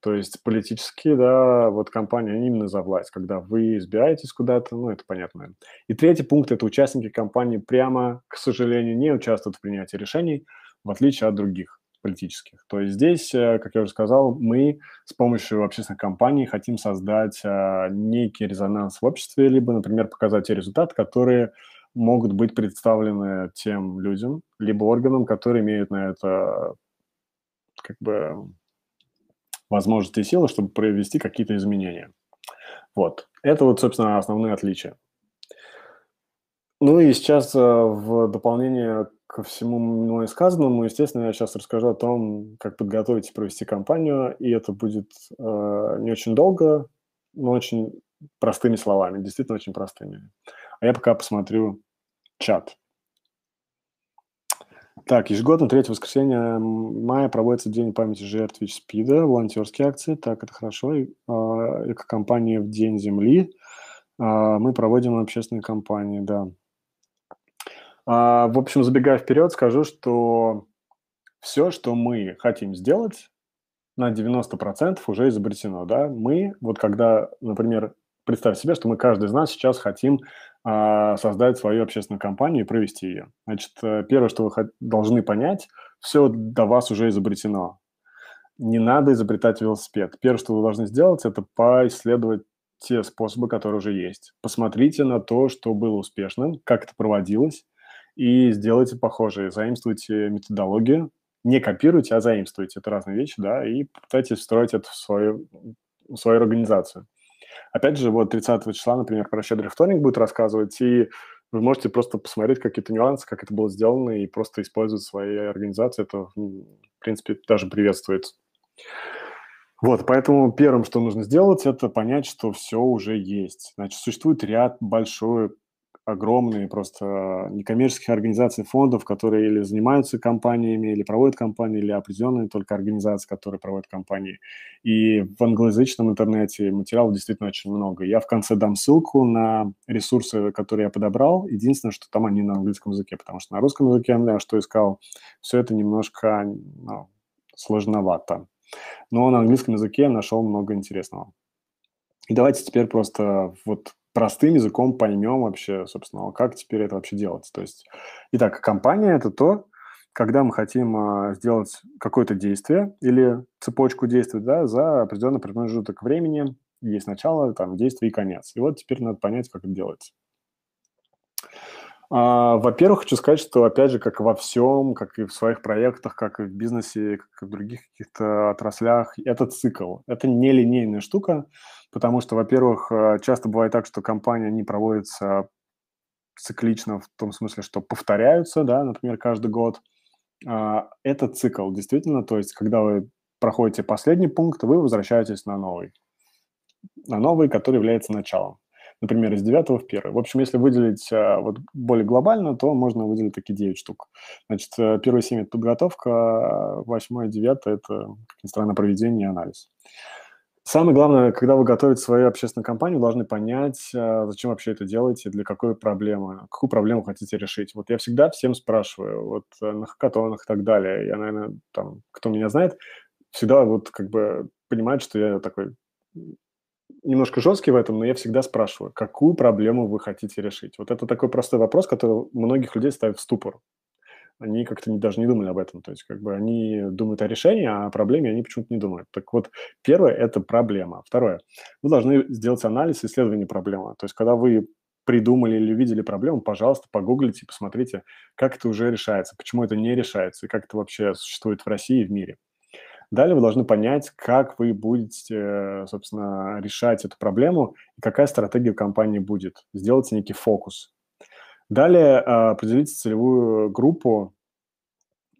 То есть политические, да, вот компании, они именно за власть, когда вы избираетесь куда-то, ну, это понятно. И третий пункт – это участники компании прямо, к сожалению, не участвуют в принятии решений, в отличие от других политических. То есть здесь, э, как я уже сказал, мы с помощью общественных компаний хотим создать э, некий резонанс в обществе, либо, например, показать те результаты, которые могут быть представлены тем людям, либо органам, которые имеют на это как бы возможности и силы, чтобы провести какие-то изменения. Вот. Это вот, собственно, основные отличия. Ну и сейчас э, в дополнение ко всему мною сказанному, естественно, я сейчас расскажу о том, как подготовить и провести кампанию, и это будет э, не очень долго, но очень простыми словами, действительно очень простыми. А я пока посмотрю чат. Так, ежегодно третье воскресенье мая проводится День памяти жертв ВИЧ-СПИДа, волонтерские акции, так, это хорошо. И, э, экокомпания в День Земли. Э, мы проводим общественные кампании, да. А, в общем, забегая вперед, скажу, что все, что мы хотим сделать, на 90% уже изобретено. Да? Мы, вот когда, например, представь себе, что мы каждый из нас сейчас хотим а, создать свою общественную компанию и провести ее. Значит, э, первое, что вы должны понять, все до вас уже изобретено. Не надо изобретать велосипед. Первое, что вы должны сделать, это поисследовать те способы, которые уже есть. Посмотрите на то, что было успешным, как это проводилось, и сделайте похожие, заимствуйте методологию, не копируйте, а заимствуйте. Это разные вещи, да, и пытайтесь встроить это в свою, в свою организацию. Опять же, вот 30 числа, например, про щедрый вторник будет рассказывать, и вы можете просто посмотреть какие-то нюансы, как это было сделано, и просто использовать в своей организации. Это, в принципе, даже приветствуется. Вот, поэтому первым, что нужно сделать, это понять, что все уже есть. Значит, существует ряд большой огромные просто некоммерческих организаций, фондов, которые или занимаются компаниями, или проводят компании, или определенные только организации, которые проводят компании. И в англоязычном интернете материалов действительно очень много. Я в конце дам ссылку на ресурсы, которые я подобрал. Единственное, что там они на английском языке, потому что на русском языке я что искал, все это немножко ну, сложновато. Но на английском языке я нашел много интересного. И давайте теперь просто вот простым языком поймем вообще, собственно, а как теперь это вообще делать. То есть, итак, компания – это то, когда мы хотим а, сделать какое-то действие или цепочку действий да, за определенный промежуток времени, есть начало, там, действие и конец. И вот теперь надо понять, как это делается. А, во-первых, хочу сказать, что, опять же, как во всем, как и в своих проектах, как и в бизнесе, как и в других каких-то отраслях, это цикл. Это не линейная штука, потому что, во-первых, э, часто бывает так, что компания не проводится циклично в том смысле, что повторяются, да, например, каждый год. А, это цикл, действительно. То есть, когда вы проходите последний пункт, вы возвращаетесь на новый. На новый, который является началом например, из девятого в первый. В общем, если выделить а, вот более глобально, то можно выделить такие 9 штук. Значит, э, первые 7 – это подготовка, 8 и 9 – это, как ни странно, проведение и анализ. Самое главное, когда вы готовите свою общественную кампанию, вы должны понять, а, зачем вообще это делаете, для какой проблемы, какую проблему хотите решить. Вот я всегда всем спрашиваю, вот э, на хакатонах и так далее. Я, наверное, там, кто меня знает, всегда вот как бы понимает, что я такой немножко жесткий в этом, но я всегда спрашиваю, какую проблему вы хотите решить? Вот это такой простой вопрос, который многих людей ставит в ступор. Они как-то не, даже не думали об этом. То есть как бы они думают о решении, а о проблеме они почему-то не думают. Так вот, первое – это проблема. Второе – вы должны сделать анализ исследования проблемы. То есть когда вы придумали или увидели проблему, пожалуйста, погуглите и посмотрите, как это уже решается, почему это не решается, и как это вообще существует в России и в мире. Далее вы должны понять, как вы будете, э, собственно, решать эту проблему и какая стратегия компании будет. Сделайте некий фокус. Далее а, определите целевую группу,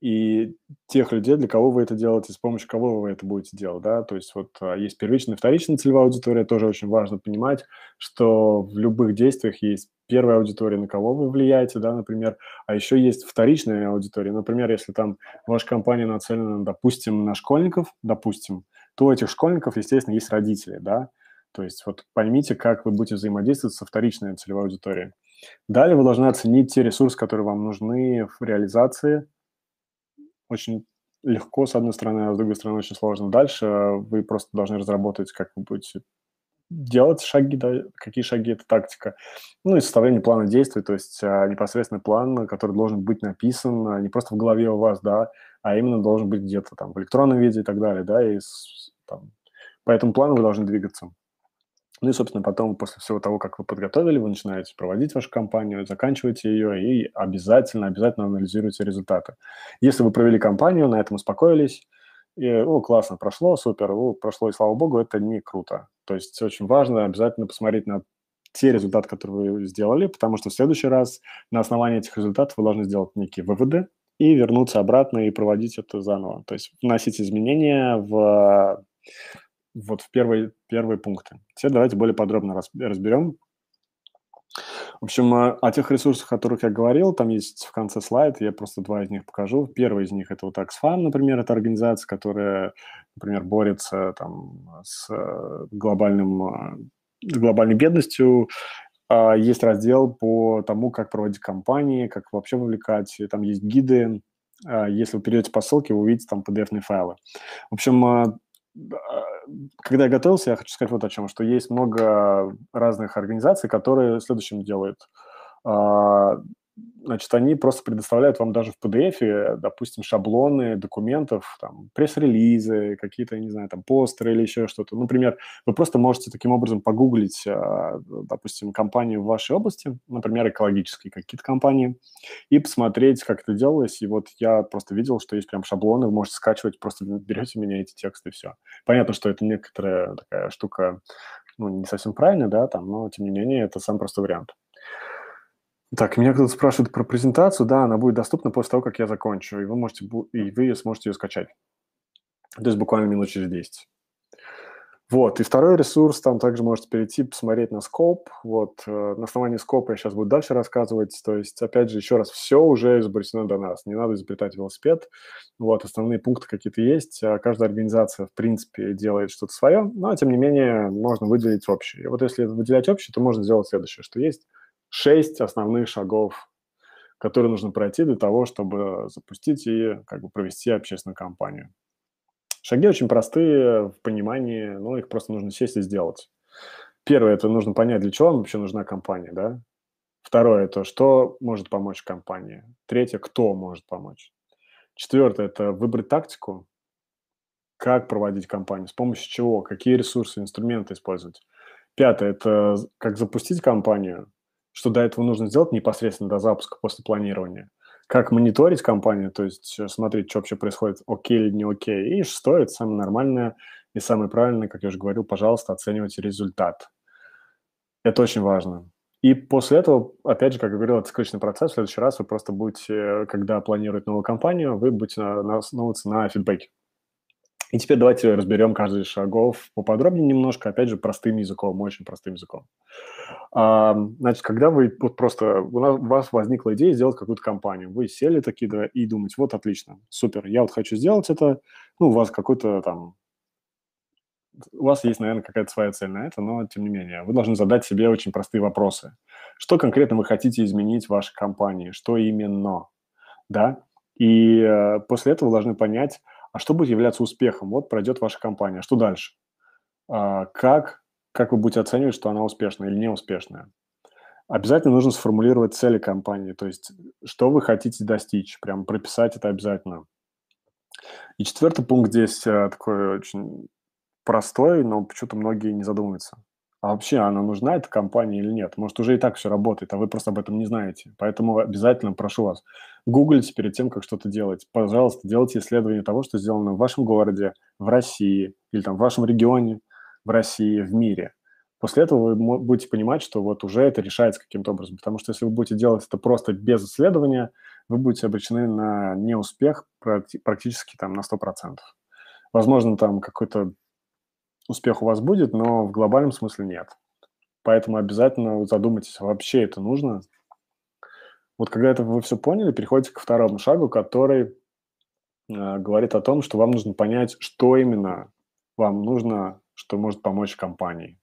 и тех людей, для кого вы это делаете, с помощью кого вы это будете делать, да, то есть вот а, есть первичная, вторичная целевая аудитория, тоже очень важно понимать, что в любых действиях есть первая аудитория, на кого вы влияете, да, например, а еще есть вторичная аудитория, например, если там ваша компания нацелена, допустим, на школьников, допустим, то у этих школьников, естественно, есть родители, да, то есть вот поймите, как вы будете взаимодействовать со вторичной целевой аудиторией. Далее вы должны оценить те ресурсы, которые вам нужны в реализации очень легко, с одной стороны, а с другой стороны, очень сложно. Дальше э, вы просто должны разработать, как вы будете э, делать шаги, да, какие шаги это тактика. Ну и составление плана действий, то есть а, непосредственно план, который должен быть написан а не просто в голове у вас, да, а именно должен быть где-то там в электронном виде и так далее, да, и с, там, по этому плану вы должны двигаться. Ну и, собственно, потом, после всего того, как вы подготовили, вы начинаете проводить вашу кампанию, заканчиваете ее и обязательно, обязательно анализируете результаты. Если вы провели кампанию, на этом успокоились, и, о, классно, прошло, супер, о, прошло, и слава богу, это не круто. То есть очень важно обязательно посмотреть на те результаты, которые вы сделали, потому что в следующий раз на основании этих результатов вы должны сделать некие выводы и вернуться обратно и проводить это заново. То есть вносить изменения в вот в первые, первые пункты. все давайте более подробно разберем. В общем, э, о тех ресурсах, о которых я говорил, там есть в конце слайд, я просто два из них покажу. Первый из них – это вот Oxfam, например, это организация, которая, например, борется там с э, глобальным э, с глобальной бедностью, а есть раздел по тому, как проводить кампании, как вообще вовлекать, там есть гиды. А если вы перейдете по ссылке, вы увидите там PDF-файлы. В общем, а, когда я готовился, я хочу сказать вот о чем, что есть много разных организаций, которые следующим делают. А, значит, они просто предоставляют вам даже в PDF, допустим, шаблоны документов, там, пресс-релизы, какие-то, не знаю, там, постеры или еще что-то. Например, вы просто можете таким образом погуглить, а, допустим, компанию в вашей области, например, экологические какие-то компании, и посмотреть, как это делалось. И вот я просто видел, что есть прям шаблоны, вы можете скачивать, просто берете меня эти тексты, и все. Понятно, что это некоторая такая штука, ну, не совсем правильная, да, там, но, тем не менее, это сам просто вариант. Так, меня кто-то спрашивает про презентацию. Да, она будет доступна после того, как я закончу, и вы, можете, и вы сможете ее скачать. То есть буквально минут через 10. Вот, и второй ресурс, там также можете перейти, посмотреть на скоп. Вот, э, на основании скопа я сейчас буду дальше рассказывать. То есть, опять же, еще раз, все уже изобретено до нас. Не надо изобретать велосипед. Вот, основные пункты какие-то есть. А каждая организация, в принципе, делает что-то свое, но, тем не менее, можно выделить общее. И вот если выделять общее, то можно сделать следующее, что есть шесть основных шагов, которые нужно пройти для того, чтобы запустить и как бы провести общественную кампанию. Шаги очень простые в понимании, но ну, их просто нужно сесть и сделать. Первое, это нужно понять, для чего вам вообще нужна компания, да? Второе, это что может помочь компании. Третье, кто может помочь. Четвертое, это выбрать тактику, как проводить кампанию, с помощью чего, какие ресурсы, инструменты использовать. Пятое, это как запустить кампанию, что до этого нужно сделать непосредственно до запуска после планирования. Как мониторить компанию, то есть э, смотреть, что вообще происходит, окей или не окей. И что это самое нормальное и самое правильное, как я уже говорил, пожалуйста, оценивайте результат. Это очень важно. И после этого, опять же, как я говорил, это скрытный процесс. В следующий раз вы просто будете, э, когда планируете новую компанию, вы будете основываться на фидбэке. И теперь давайте разберем каждый из шагов поподробнее немножко, опять же, простым языком, очень простым языком. А, значит, когда вы вот просто, у, вас возникла идея сделать какую-то компанию, вы сели такие да, и думаете, вот отлично, супер, я вот хочу сделать это, ну, у вас какой-то там, у вас есть, наверное, какая-то своя цель на это, но тем не менее, вы должны задать себе очень простые вопросы. Что конкретно вы хотите изменить в вашей компании, что именно, да? И э, после этого вы должны понять, а что будет являться успехом? Вот пройдет ваша компания, а что дальше? А, как, как вы будете оценивать, что она успешная или неуспешная? Обязательно нужно сформулировать цели компании, то есть что вы хотите достичь, прям прописать это обязательно. И четвертый пункт здесь э, такой очень простой, но почему-то многие не задумываются а вообще она нужна, эта компания или нет. Может, уже и так все работает, а вы просто об этом не знаете. Поэтому обязательно прошу вас, гуглите перед тем, как что-то делать. Пожалуйста, делайте исследование того, что сделано в вашем городе, в России или там в вашем регионе, в России, в мире. После этого вы будете понимать, что вот уже это решается каким-то образом. Потому что если вы будете делать это просто без исследования, вы будете обречены на неуспех практически там на 100%. Возможно, там какой-то успех у вас будет, но в глобальном смысле нет. Поэтому обязательно задумайтесь, вообще это нужно. Вот когда это вы все поняли, переходите ко второму шагу, который э, говорит о том, что вам нужно понять, что именно вам нужно, что может помочь компании.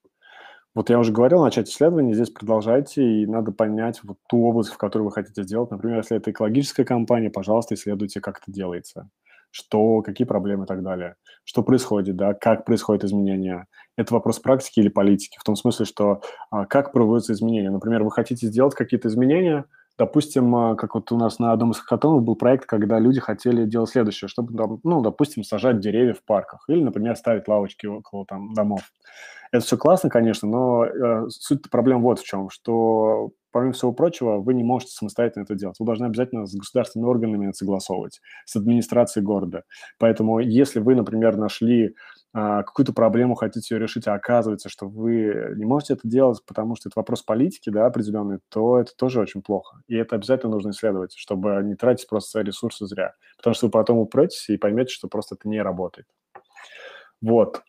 Вот я уже говорил, начать исследование, здесь продолжайте, и надо понять вот ту область, в которой вы хотите сделать. Например, если это экологическая компания, пожалуйста, исследуйте, как это делается что, какие проблемы и так далее, что происходит, да, как происходят изменения. Это вопрос практики или политики, в том смысле, что а, как проводятся изменения. Например, вы хотите сделать какие-то изменения, допустим, а, как вот у нас на одном из хакатонов был проект, когда люди хотели делать следующее, чтобы, ну, допустим, сажать деревья в парках или, например, ставить лавочки около там домов. Это все классно, конечно, но э, суть проблем вот в чем, что, помимо всего прочего, вы не можете самостоятельно это делать. Вы должны обязательно с государственными органами это согласовывать, с администрацией города. Поэтому если вы, например, нашли а, какую-то проблему хотите ее решить, а оказывается, что вы не можете это делать, потому что это вопрос политики, да, определенный, то это тоже очень плохо. И это обязательно нужно исследовать, чтобы не тратить просто ресурсы зря. Потому что вы потом упретесь и поймете, что просто это не работает. Вот.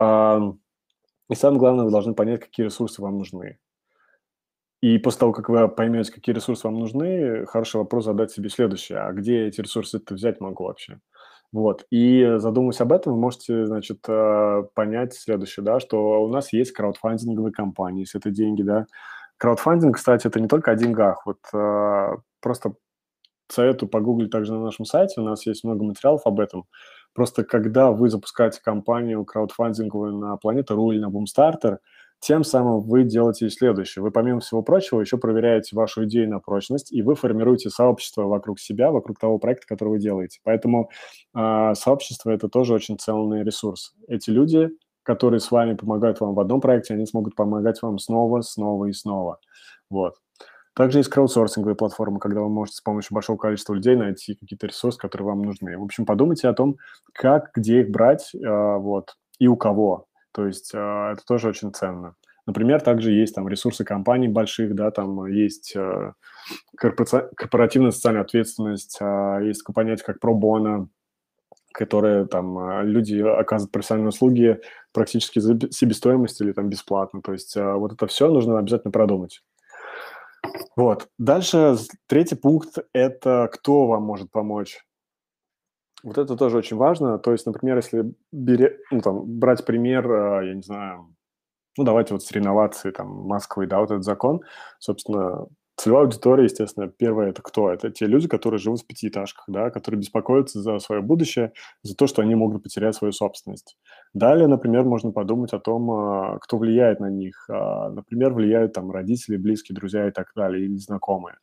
И самое главное, вы должны понять, какие ресурсы вам нужны. И после того, как вы поймете, какие ресурсы вам нужны, хороший вопрос задать себе следующий. А где эти ресурсы-то взять могу вообще? Вот. И задумываясь об этом, вы можете, значит, э, понять следующее, да, что у нас есть краудфандинговые компании, если это деньги, да. Краудфандинг, кстати, это не только о деньгах. Вот э, просто советую погуглить также на нашем сайте, у нас есть много материалов об этом. Просто когда вы запускаете компанию краудфандинговую на планету Руль, на Бумстартер, тем самым вы делаете следующее. Вы, помимо всего прочего, еще проверяете вашу идею на прочность, и вы формируете сообщество вокруг себя, вокруг того проекта, который вы делаете. Поэтому э, сообщество – это тоже очень ценный ресурс. Эти люди, которые с вами помогают вам в одном проекте, они смогут помогать вам снова, снова и снова. Вот. Также есть краудсорсинговые платформы, когда вы можете с помощью большого количества людей найти какие-то ресурсы, которые вам нужны. В общем, подумайте о том, как, где их брать, э, вот, и у кого. То есть э, это тоже очень ценно. Например, также есть там ресурсы компаний больших, да, там есть э, корпоративная социальная ответственность, а, есть понятие, как пробона, которые там люди оказывают профессиональные услуги практически за себестоимость или там бесплатно. То есть вот это все нужно обязательно продумать. Вот. Дальше третий пункт – это кто вам может помочь. Вот это тоже очень важно. То есть, например, если бере, ну, там, брать пример, а, я не знаю, ну, давайте вот с реновацией там, Москвы, да, вот этот закон, собственно, Целевая аудитория, естественно, первое – это кто? Это те люди, которые живут в пятиэтажках, да, которые беспокоятся за свое будущее, за то, что они могут потерять свою собственность. Далее, например, можно подумать о том, а, кто влияет на них. А, например, влияют там родители, близкие, друзья и так далее, или знакомые.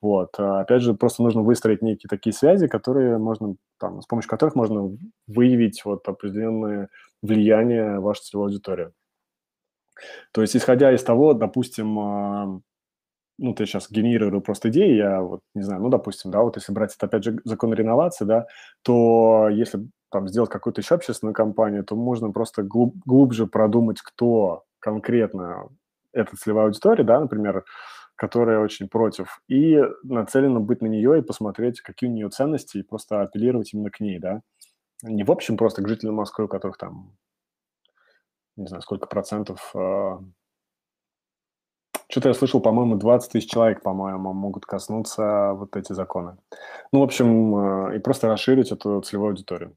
Вот. А, опять же, просто нужно выстроить некие такие связи, которые можно, там, с помощью которых можно выявить вот определенное влияние вашей целевой аудитории. То есть, исходя из того, допустим, ну, ты сейчас генерирую просто идеи, я вот, не знаю, ну, допустим, да, вот если брать это, опять же, закон реновации, да, то если там сделать какую-то еще общественную компанию, то можно просто глуб, глубже продумать, кто конкретно эта целевая аудитория, да, например, которая очень против, и нацелено быть на нее и посмотреть, какие у нее ценности, и просто апеллировать именно к ней, да. Не в общем просто к жителям Москвы, у которых там, не знаю, сколько процентов а, что-то я слышал, по-моему, 20 тысяч человек, по-моему, могут коснуться вот эти законы. Ну, в общем, э, и просто расширить эту целевую аудиторию.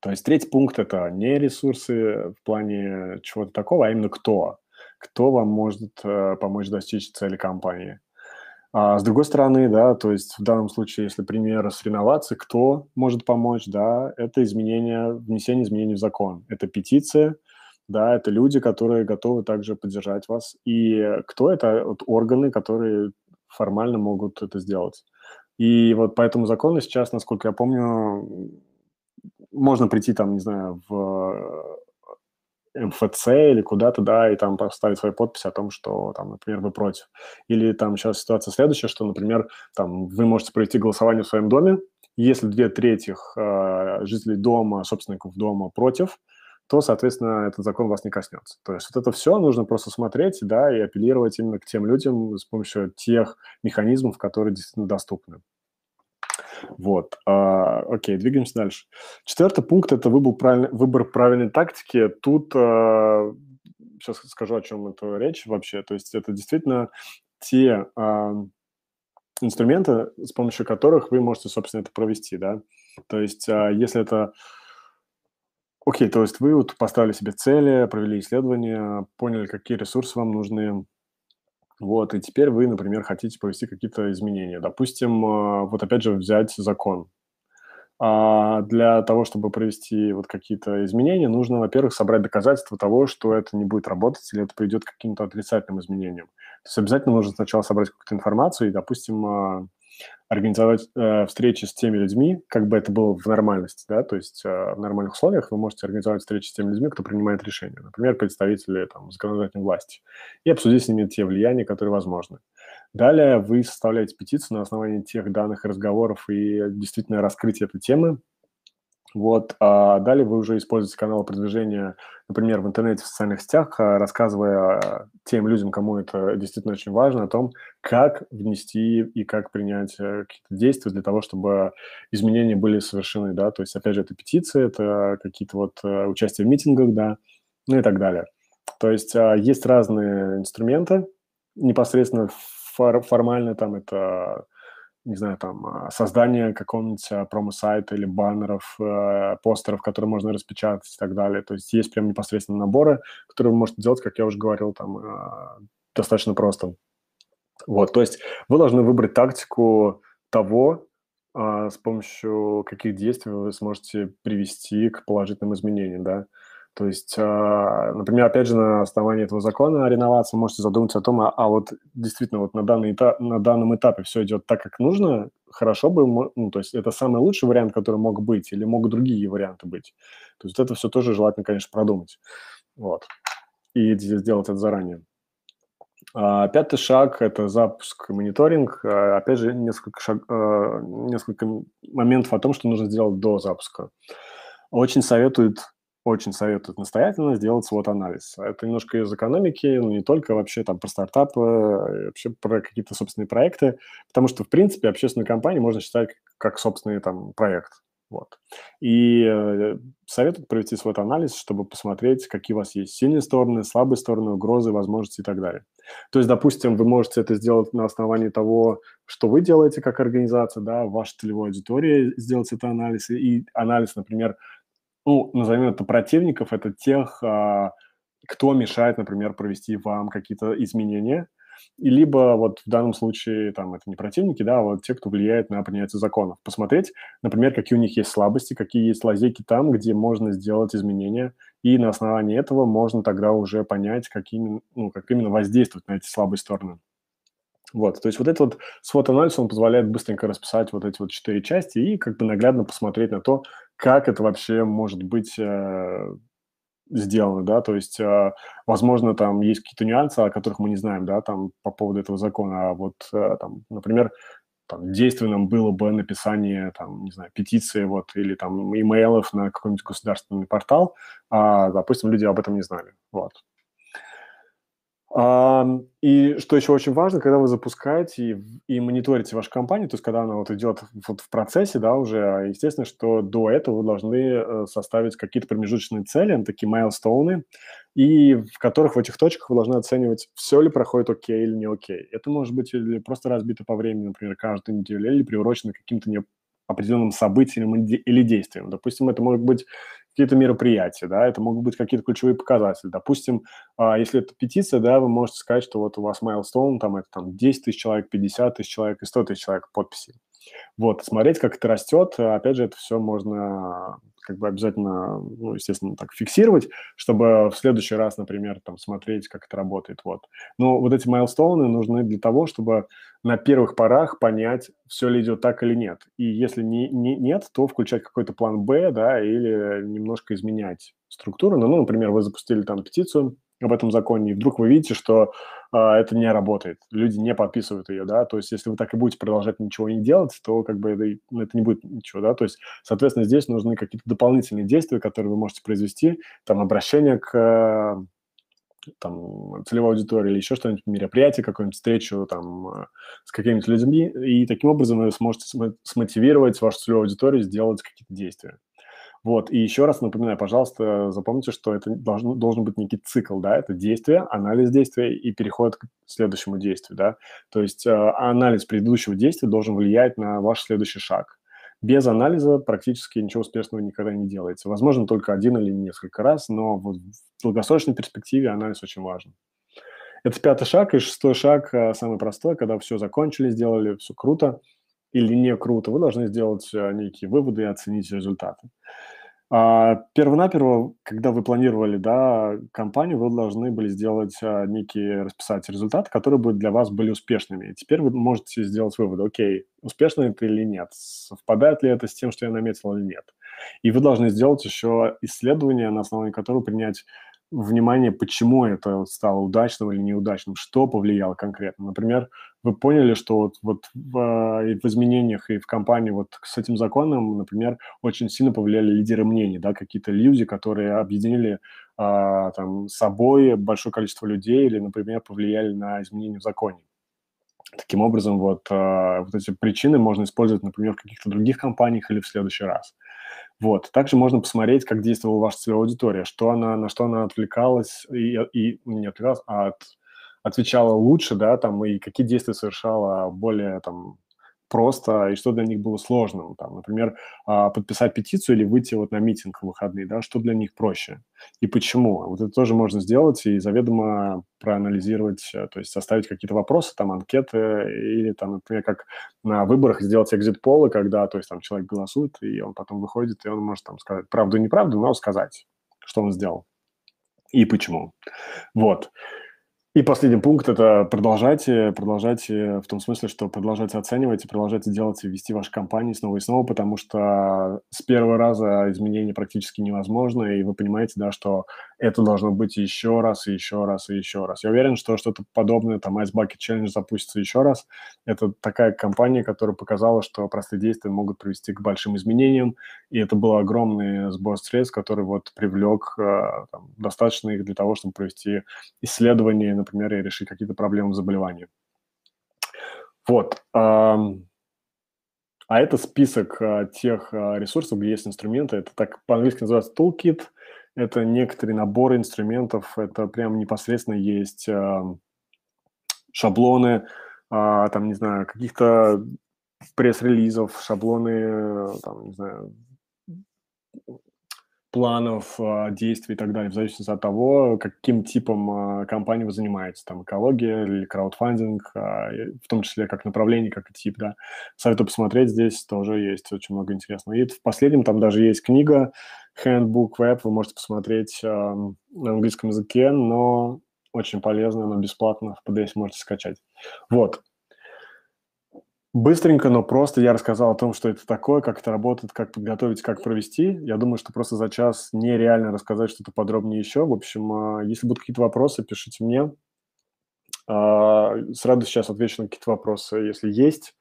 То есть третий пункт – это не ресурсы в плане чего-то такого, а именно кто. Кто вам может э, помочь достичь цели компании. А с другой стороны, да, то есть в данном случае, если пример с реновацией, кто может помочь, да, это изменение, внесение изменений в закон. Это петиция – да, это люди, которые готовы также поддержать вас. И э, кто это? Вот органы, которые формально могут это сделать. И вот по этому закону сейчас, насколько я помню, можно прийти там, не знаю, в э, МФЦ или куда-то, да, и там поставить свою подпись о том, что, там, например, вы против. Или там сейчас ситуация следующая, что, например, там вы можете провести голосование в своем доме, если две трети э, жителей дома, собственников дома против – то, соответственно, этот закон вас не коснется. То есть вот это все нужно просто смотреть, да, и апеллировать именно к тем людям с помощью тех механизмов, которые действительно доступны. Вот. А, окей, двигаемся дальше. Четвертый пункт – это выбор, правиль... выбор правильной тактики. Тут а, сейчас скажу, о чем это речь вообще. То есть это действительно те а, инструменты, с помощью которых вы можете, собственно, это провести, да. То есть а, если это… Окей, то есть вы вот поставили себе цели, провели исследования, поняли, какие ресурсы вам нужны. Вот, и теперь вы, например, хотите провести какие-то изменения. Допустим, а, вот опять же взять закон. А для того, чтобы провести вот какие-то изменения, нужно, во-первых, собрать доказательства того, что это не будет работать или это приведет к каким-то отрицательным изменениям. То есть обязательно нужно сначала собрать какую-то информацию и, допустим, а, организовать э, встречи с теми людьми, как бы это было в нормальности, да, то есть э, в нормальных условиях вы можете организовать встречи с теми людьми, кто принимает решения, например, представители там, законодательной власти, и обсудить с ними те влияния, которые возможны. Далее вы составляете петицию на основании тех данных и разговоров и э, действительно раскрытия этой темы, вот, а далее вы уже используете каналы продвижения, например, в интернете, в социальных сетях, а, рассказывая а, тем людям, кому это действительно очень важно, о том, как внести и как принять э, какие-то действия для того, чтобы изменения были совершены, да, то есть, опять же, это петиции, это какие-то вот э, участие в митингах, да, ну и так далее. То есть а, есть разные инструменты, непосредственно формально там это не знаю, там, а, создание какого-нибудь а, промо-сайта или баннеров, э, постеров, которые можно распечатать и так далее. То есть есть прям непосредственно наборы, которые вы можете делать, как я уже говорил, там, а, достаточно просто. Вот, то есть вы должны выбрать тактику того, с помощью каких действий вы сможете привести к положительным изменениям, да. То есть, а, например, опять же, на основании этого закона о реновации можете задуматься о том, а, а вот действительно вот на, данный этап, на данном этапе все идет так, как нужно, хорошо бы, ну, то есть это самый лучший вариант, который мог быть, или могут другие варианты быть. То есть это все тоже желательно, конечно, продумать. Вот. И сделать это заранее. А, пятый шаг – это запуск, мониторинг. А, опять же, несколько, шаг, несколько моментов о том, что нужно сделать до запуска. Очень советуют очень советуют настоятельно сделать SWOT-анализ. Это немножко из экономики, но не только вообще там про стартапы, э, вообще про какие-то собственные проекты, потому что, в принципе, общественную компанию можно считать как собственный там проект. Вот. И э, советуют провести свой анализ, чтобы посмотреть, какие у вас есть сильные стороны, слабые стороны, угрозы, возможности и так далее. То есть, допустим, вы можете это сделать на основании того, что вы делаете как организация, да, ваша целевая аудитория сделать этот анализ, и анализ, например, ну, назовем это противников, это тех, а, кто мешает, например, провести вам какие-то изменения, и либо вот в данном случае там это не противники, да, а вот те, кто влияет на принятие законов. Посмотреть, например, какие у них есть слабости, какие есть лазейки там, где можно сделать изменения, и на основании этого можно тогда уже понять, как именно, ну, как именно воздействовать на эти слабые стороны. Вот, то есть вот этот вот свод-анализ, он позволяет быстренько расписать вот эти вот четыре части и как бы наглядно посмотреть на то, как это вообще может быть э, сделано, да, то есть, э, возможно, там есть какие-то нюансы, о которых мы не знаем, да, там по поводу этого закона, а вот, э, там, например, там, действенным было бы написание, там, не знаю, петиции, вот, или там имейлов на какой-нибудь государственный портал, а, допустим, люди об этом не знали, вот. И что еще очень важно, когда вы запускаете и, и мониторите вашу компанию, то есть когда она вот идет вот в процессе, да, уже, а естественно, что до этого вы должны э, составить какие-то промежуточные цели, ну, такие майлстоуны, и в которых в этих точках вы должны оценивать, все ли проходит окей или не окей. Это может быть или просто разбито по времени, например, каждую неделю, или приурочено каким-то не определенным событием или действием. Допустим, это может быть какие-то мероприятия, да, это могут быть какие-то ключевые показатели. Допустим, а, если это петиция, да, вы можете сказать, что вот у вас milestone, там это там 10 тысяч человек, 50 тысяч человек и 100 тысяч человек подписи. Вот, смотреть, как это растет, опять же, это все можно как бы обязательно, ну, естественно, так фиксировать, чтобы в следующий раз, например, там смотреть, как это работает. Вот. Но вот эти майлстоуны нужны для того, чтобы на первых порах понять, все ли идет так или нет. И если не, не, нет, то включать какой-то план Б, да, или немножко изменять структуру. Ну, ну, например, вы запустили там петицию, об этом законе, и вдруг вы видите, что э, это не работает, люди не подписывают ее, да, то есть если вы так и будете продолжать ничего не делать, то как бы это, ну, это не будет ничего, да, то есть, соответственно, здесь нужны какие-то дополнительные действия, которые вы можете произвести, там, обращение к э, там, целевой аудитории или еще что-нибудь, мероприятие, какую-нибудь встречу там а, с какими-то людьми, и таким образом вы сможете смотивировать вашу целевую аудиторию сделать какие-то действия. Вот, и еще раз напоминаю, пожалуйста, запомните, что это должен, должен быть некий цикл, да, это действие, анализ действия и переход к следующему действию, да. То есть э, анализ предыдущего действия должен влиять на ваш следующий шаг. Без анализа практически ничего успешного никогда не делается. Возможно, только один или несколько раз, но вот в долгосрочной перспективе анализ очень важен. Это пятый шаг, и шестой шаг э, самый простой, когда все закончили, сделали, все круто или не круто, вы должны сделать э, некие выводы и оценить результаты. А первонаперво, когда вы планировали да, компанию, вы должны были сделать а, некие, расписать результаты, которые бы для вас были успешными. И теперь вы можете сделать выводы, окей, успешно это или нет, совпадает ли это с тем, что я наметил или нет. И вы должны сделать еще исследование, на основании которого принять внимание, почему это стало удачным или неудачным, что повлияло конкретно. Например, вы поняли, что вот, вот в, э, в изменениях и в компании вот с этим законом, например, очень сильно повлияли лидеры мнений, да, какие-то люди, которые объединили а, там собой большое количество людей или, например, повлияли на изменения в законе. Таким образом, вот, а, вот эти причины можно использовать, например, в каких-то других компаниях или в следующий раз. Вот. Также можно посмотреть, как действовала ваша целевая аудитория, что она, на что она отвлекалась, и, и ну, не отвлекалась, а от, отвечала лучше, да, там, и какие действия совершала более, там, просто, и что для них было сложным. Там, например, а, подписать петицию или выйти вот на митинг в выходные, да, что для них проще и почему. Вот это тоже можно сделать и заведомо проанализировать, э, то есть составить какие-то вопросы, там, анкеты, или, там, например, как на выборах сделать экзит-полы, когда, то есть, там, человек голосует, и он потом выходит, и он может, там, сказать правду-неправду, но сказать, что он сделал и почему. Вот. И последний пункт – это продолжать, э, продолжать э, в том смысле, что продолжать оценивать, продолжать делать и вести ваши компании снова и снова, потому что с первого раза изменения практически невозможно, и вы понимаете, да, что это должно быть еще раз, и еще раз, и еще раз. Я уверен, что что-то подобное, там, Ice Bucket Challenge запустится еще раз. Это такая компания, которая показала, что простые действия могут привести к большим изменениям, и это был огромный сбор средств, который вот привлек э, там, достаточно их для того, чтобы провести исследования, например, и решить какие-то проблемы в заболевании. Вот. А это список а, тех а, ресурсов, где есть инструменты. Это так по-английски называется toolkit. Это некоторые наборы инструментов. Это прям непосредственно есть шаблоны, а, там, не знаю, каких-то пресс-релизов, шаблоны, э, там, не знаю, планов, а, действий и так далее, в зависимости от того, каким типом а, компании вы занимаетесь, там, экология или краудфандинг, а, в том числе как направление, как и тип, да. Советую посмотреть, здесь тоже есть очень много интересного. И в последнем там даже есть книга Handbook Web, вы можете посмотреть на английском языке, но очень полезно, она бесплатно в PDF можете скачать. Вот, Быстренько, но просто я рассказал о том, что это такое, как это работает, как подготовить, как провести. Я думаю, что просто за час нереально рассказать что-то подробнее еще. В общем, а, если будут какие-то вопросы, пишите мне. А, с радостью сейчас отвечу на какие-то вопросы, если есть.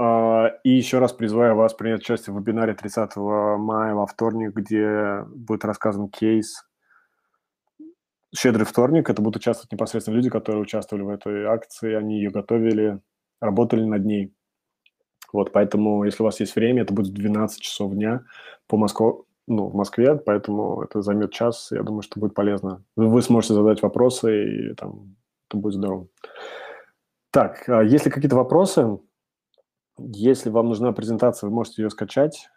А, и еще раз призываю вас принять участие в вебинаре 30 мая во вторник, где будет рассказан кейс «Щедрый вторник». Это будут участвовать непосредственно люди, которые участвовали в этой акции, они ее готовили, работали над ней. Вот, поэтому, если у вас есть время, это будет 12 часов дня по Москве, ну, в Москве, поэтому это займет час, я думаю, что будет полезно. Вы сможете задать вопросы, и там это будет здорово. Так, а если какие-то вопросы, если вам нужна презентация, вы можете ее скачать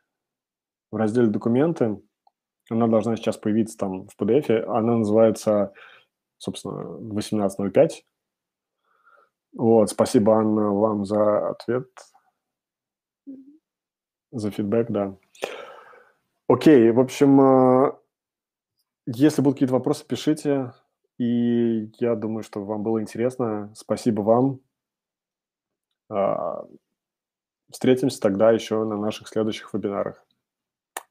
в разделе «Документы». Она должна сейчас появиться там в PDF. Она называется, собственно, 1805. Вот, спасибо, Анна, вам за ответ, за фидбэк, да. Окей, в общем, э, если будут какие-то вопросы, пишите. И я думаю, что вам было интересно. Спасибо вам. Э, встретимся тогда еще на наших следующих вебинарах.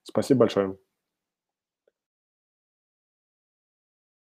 Спасибо большое.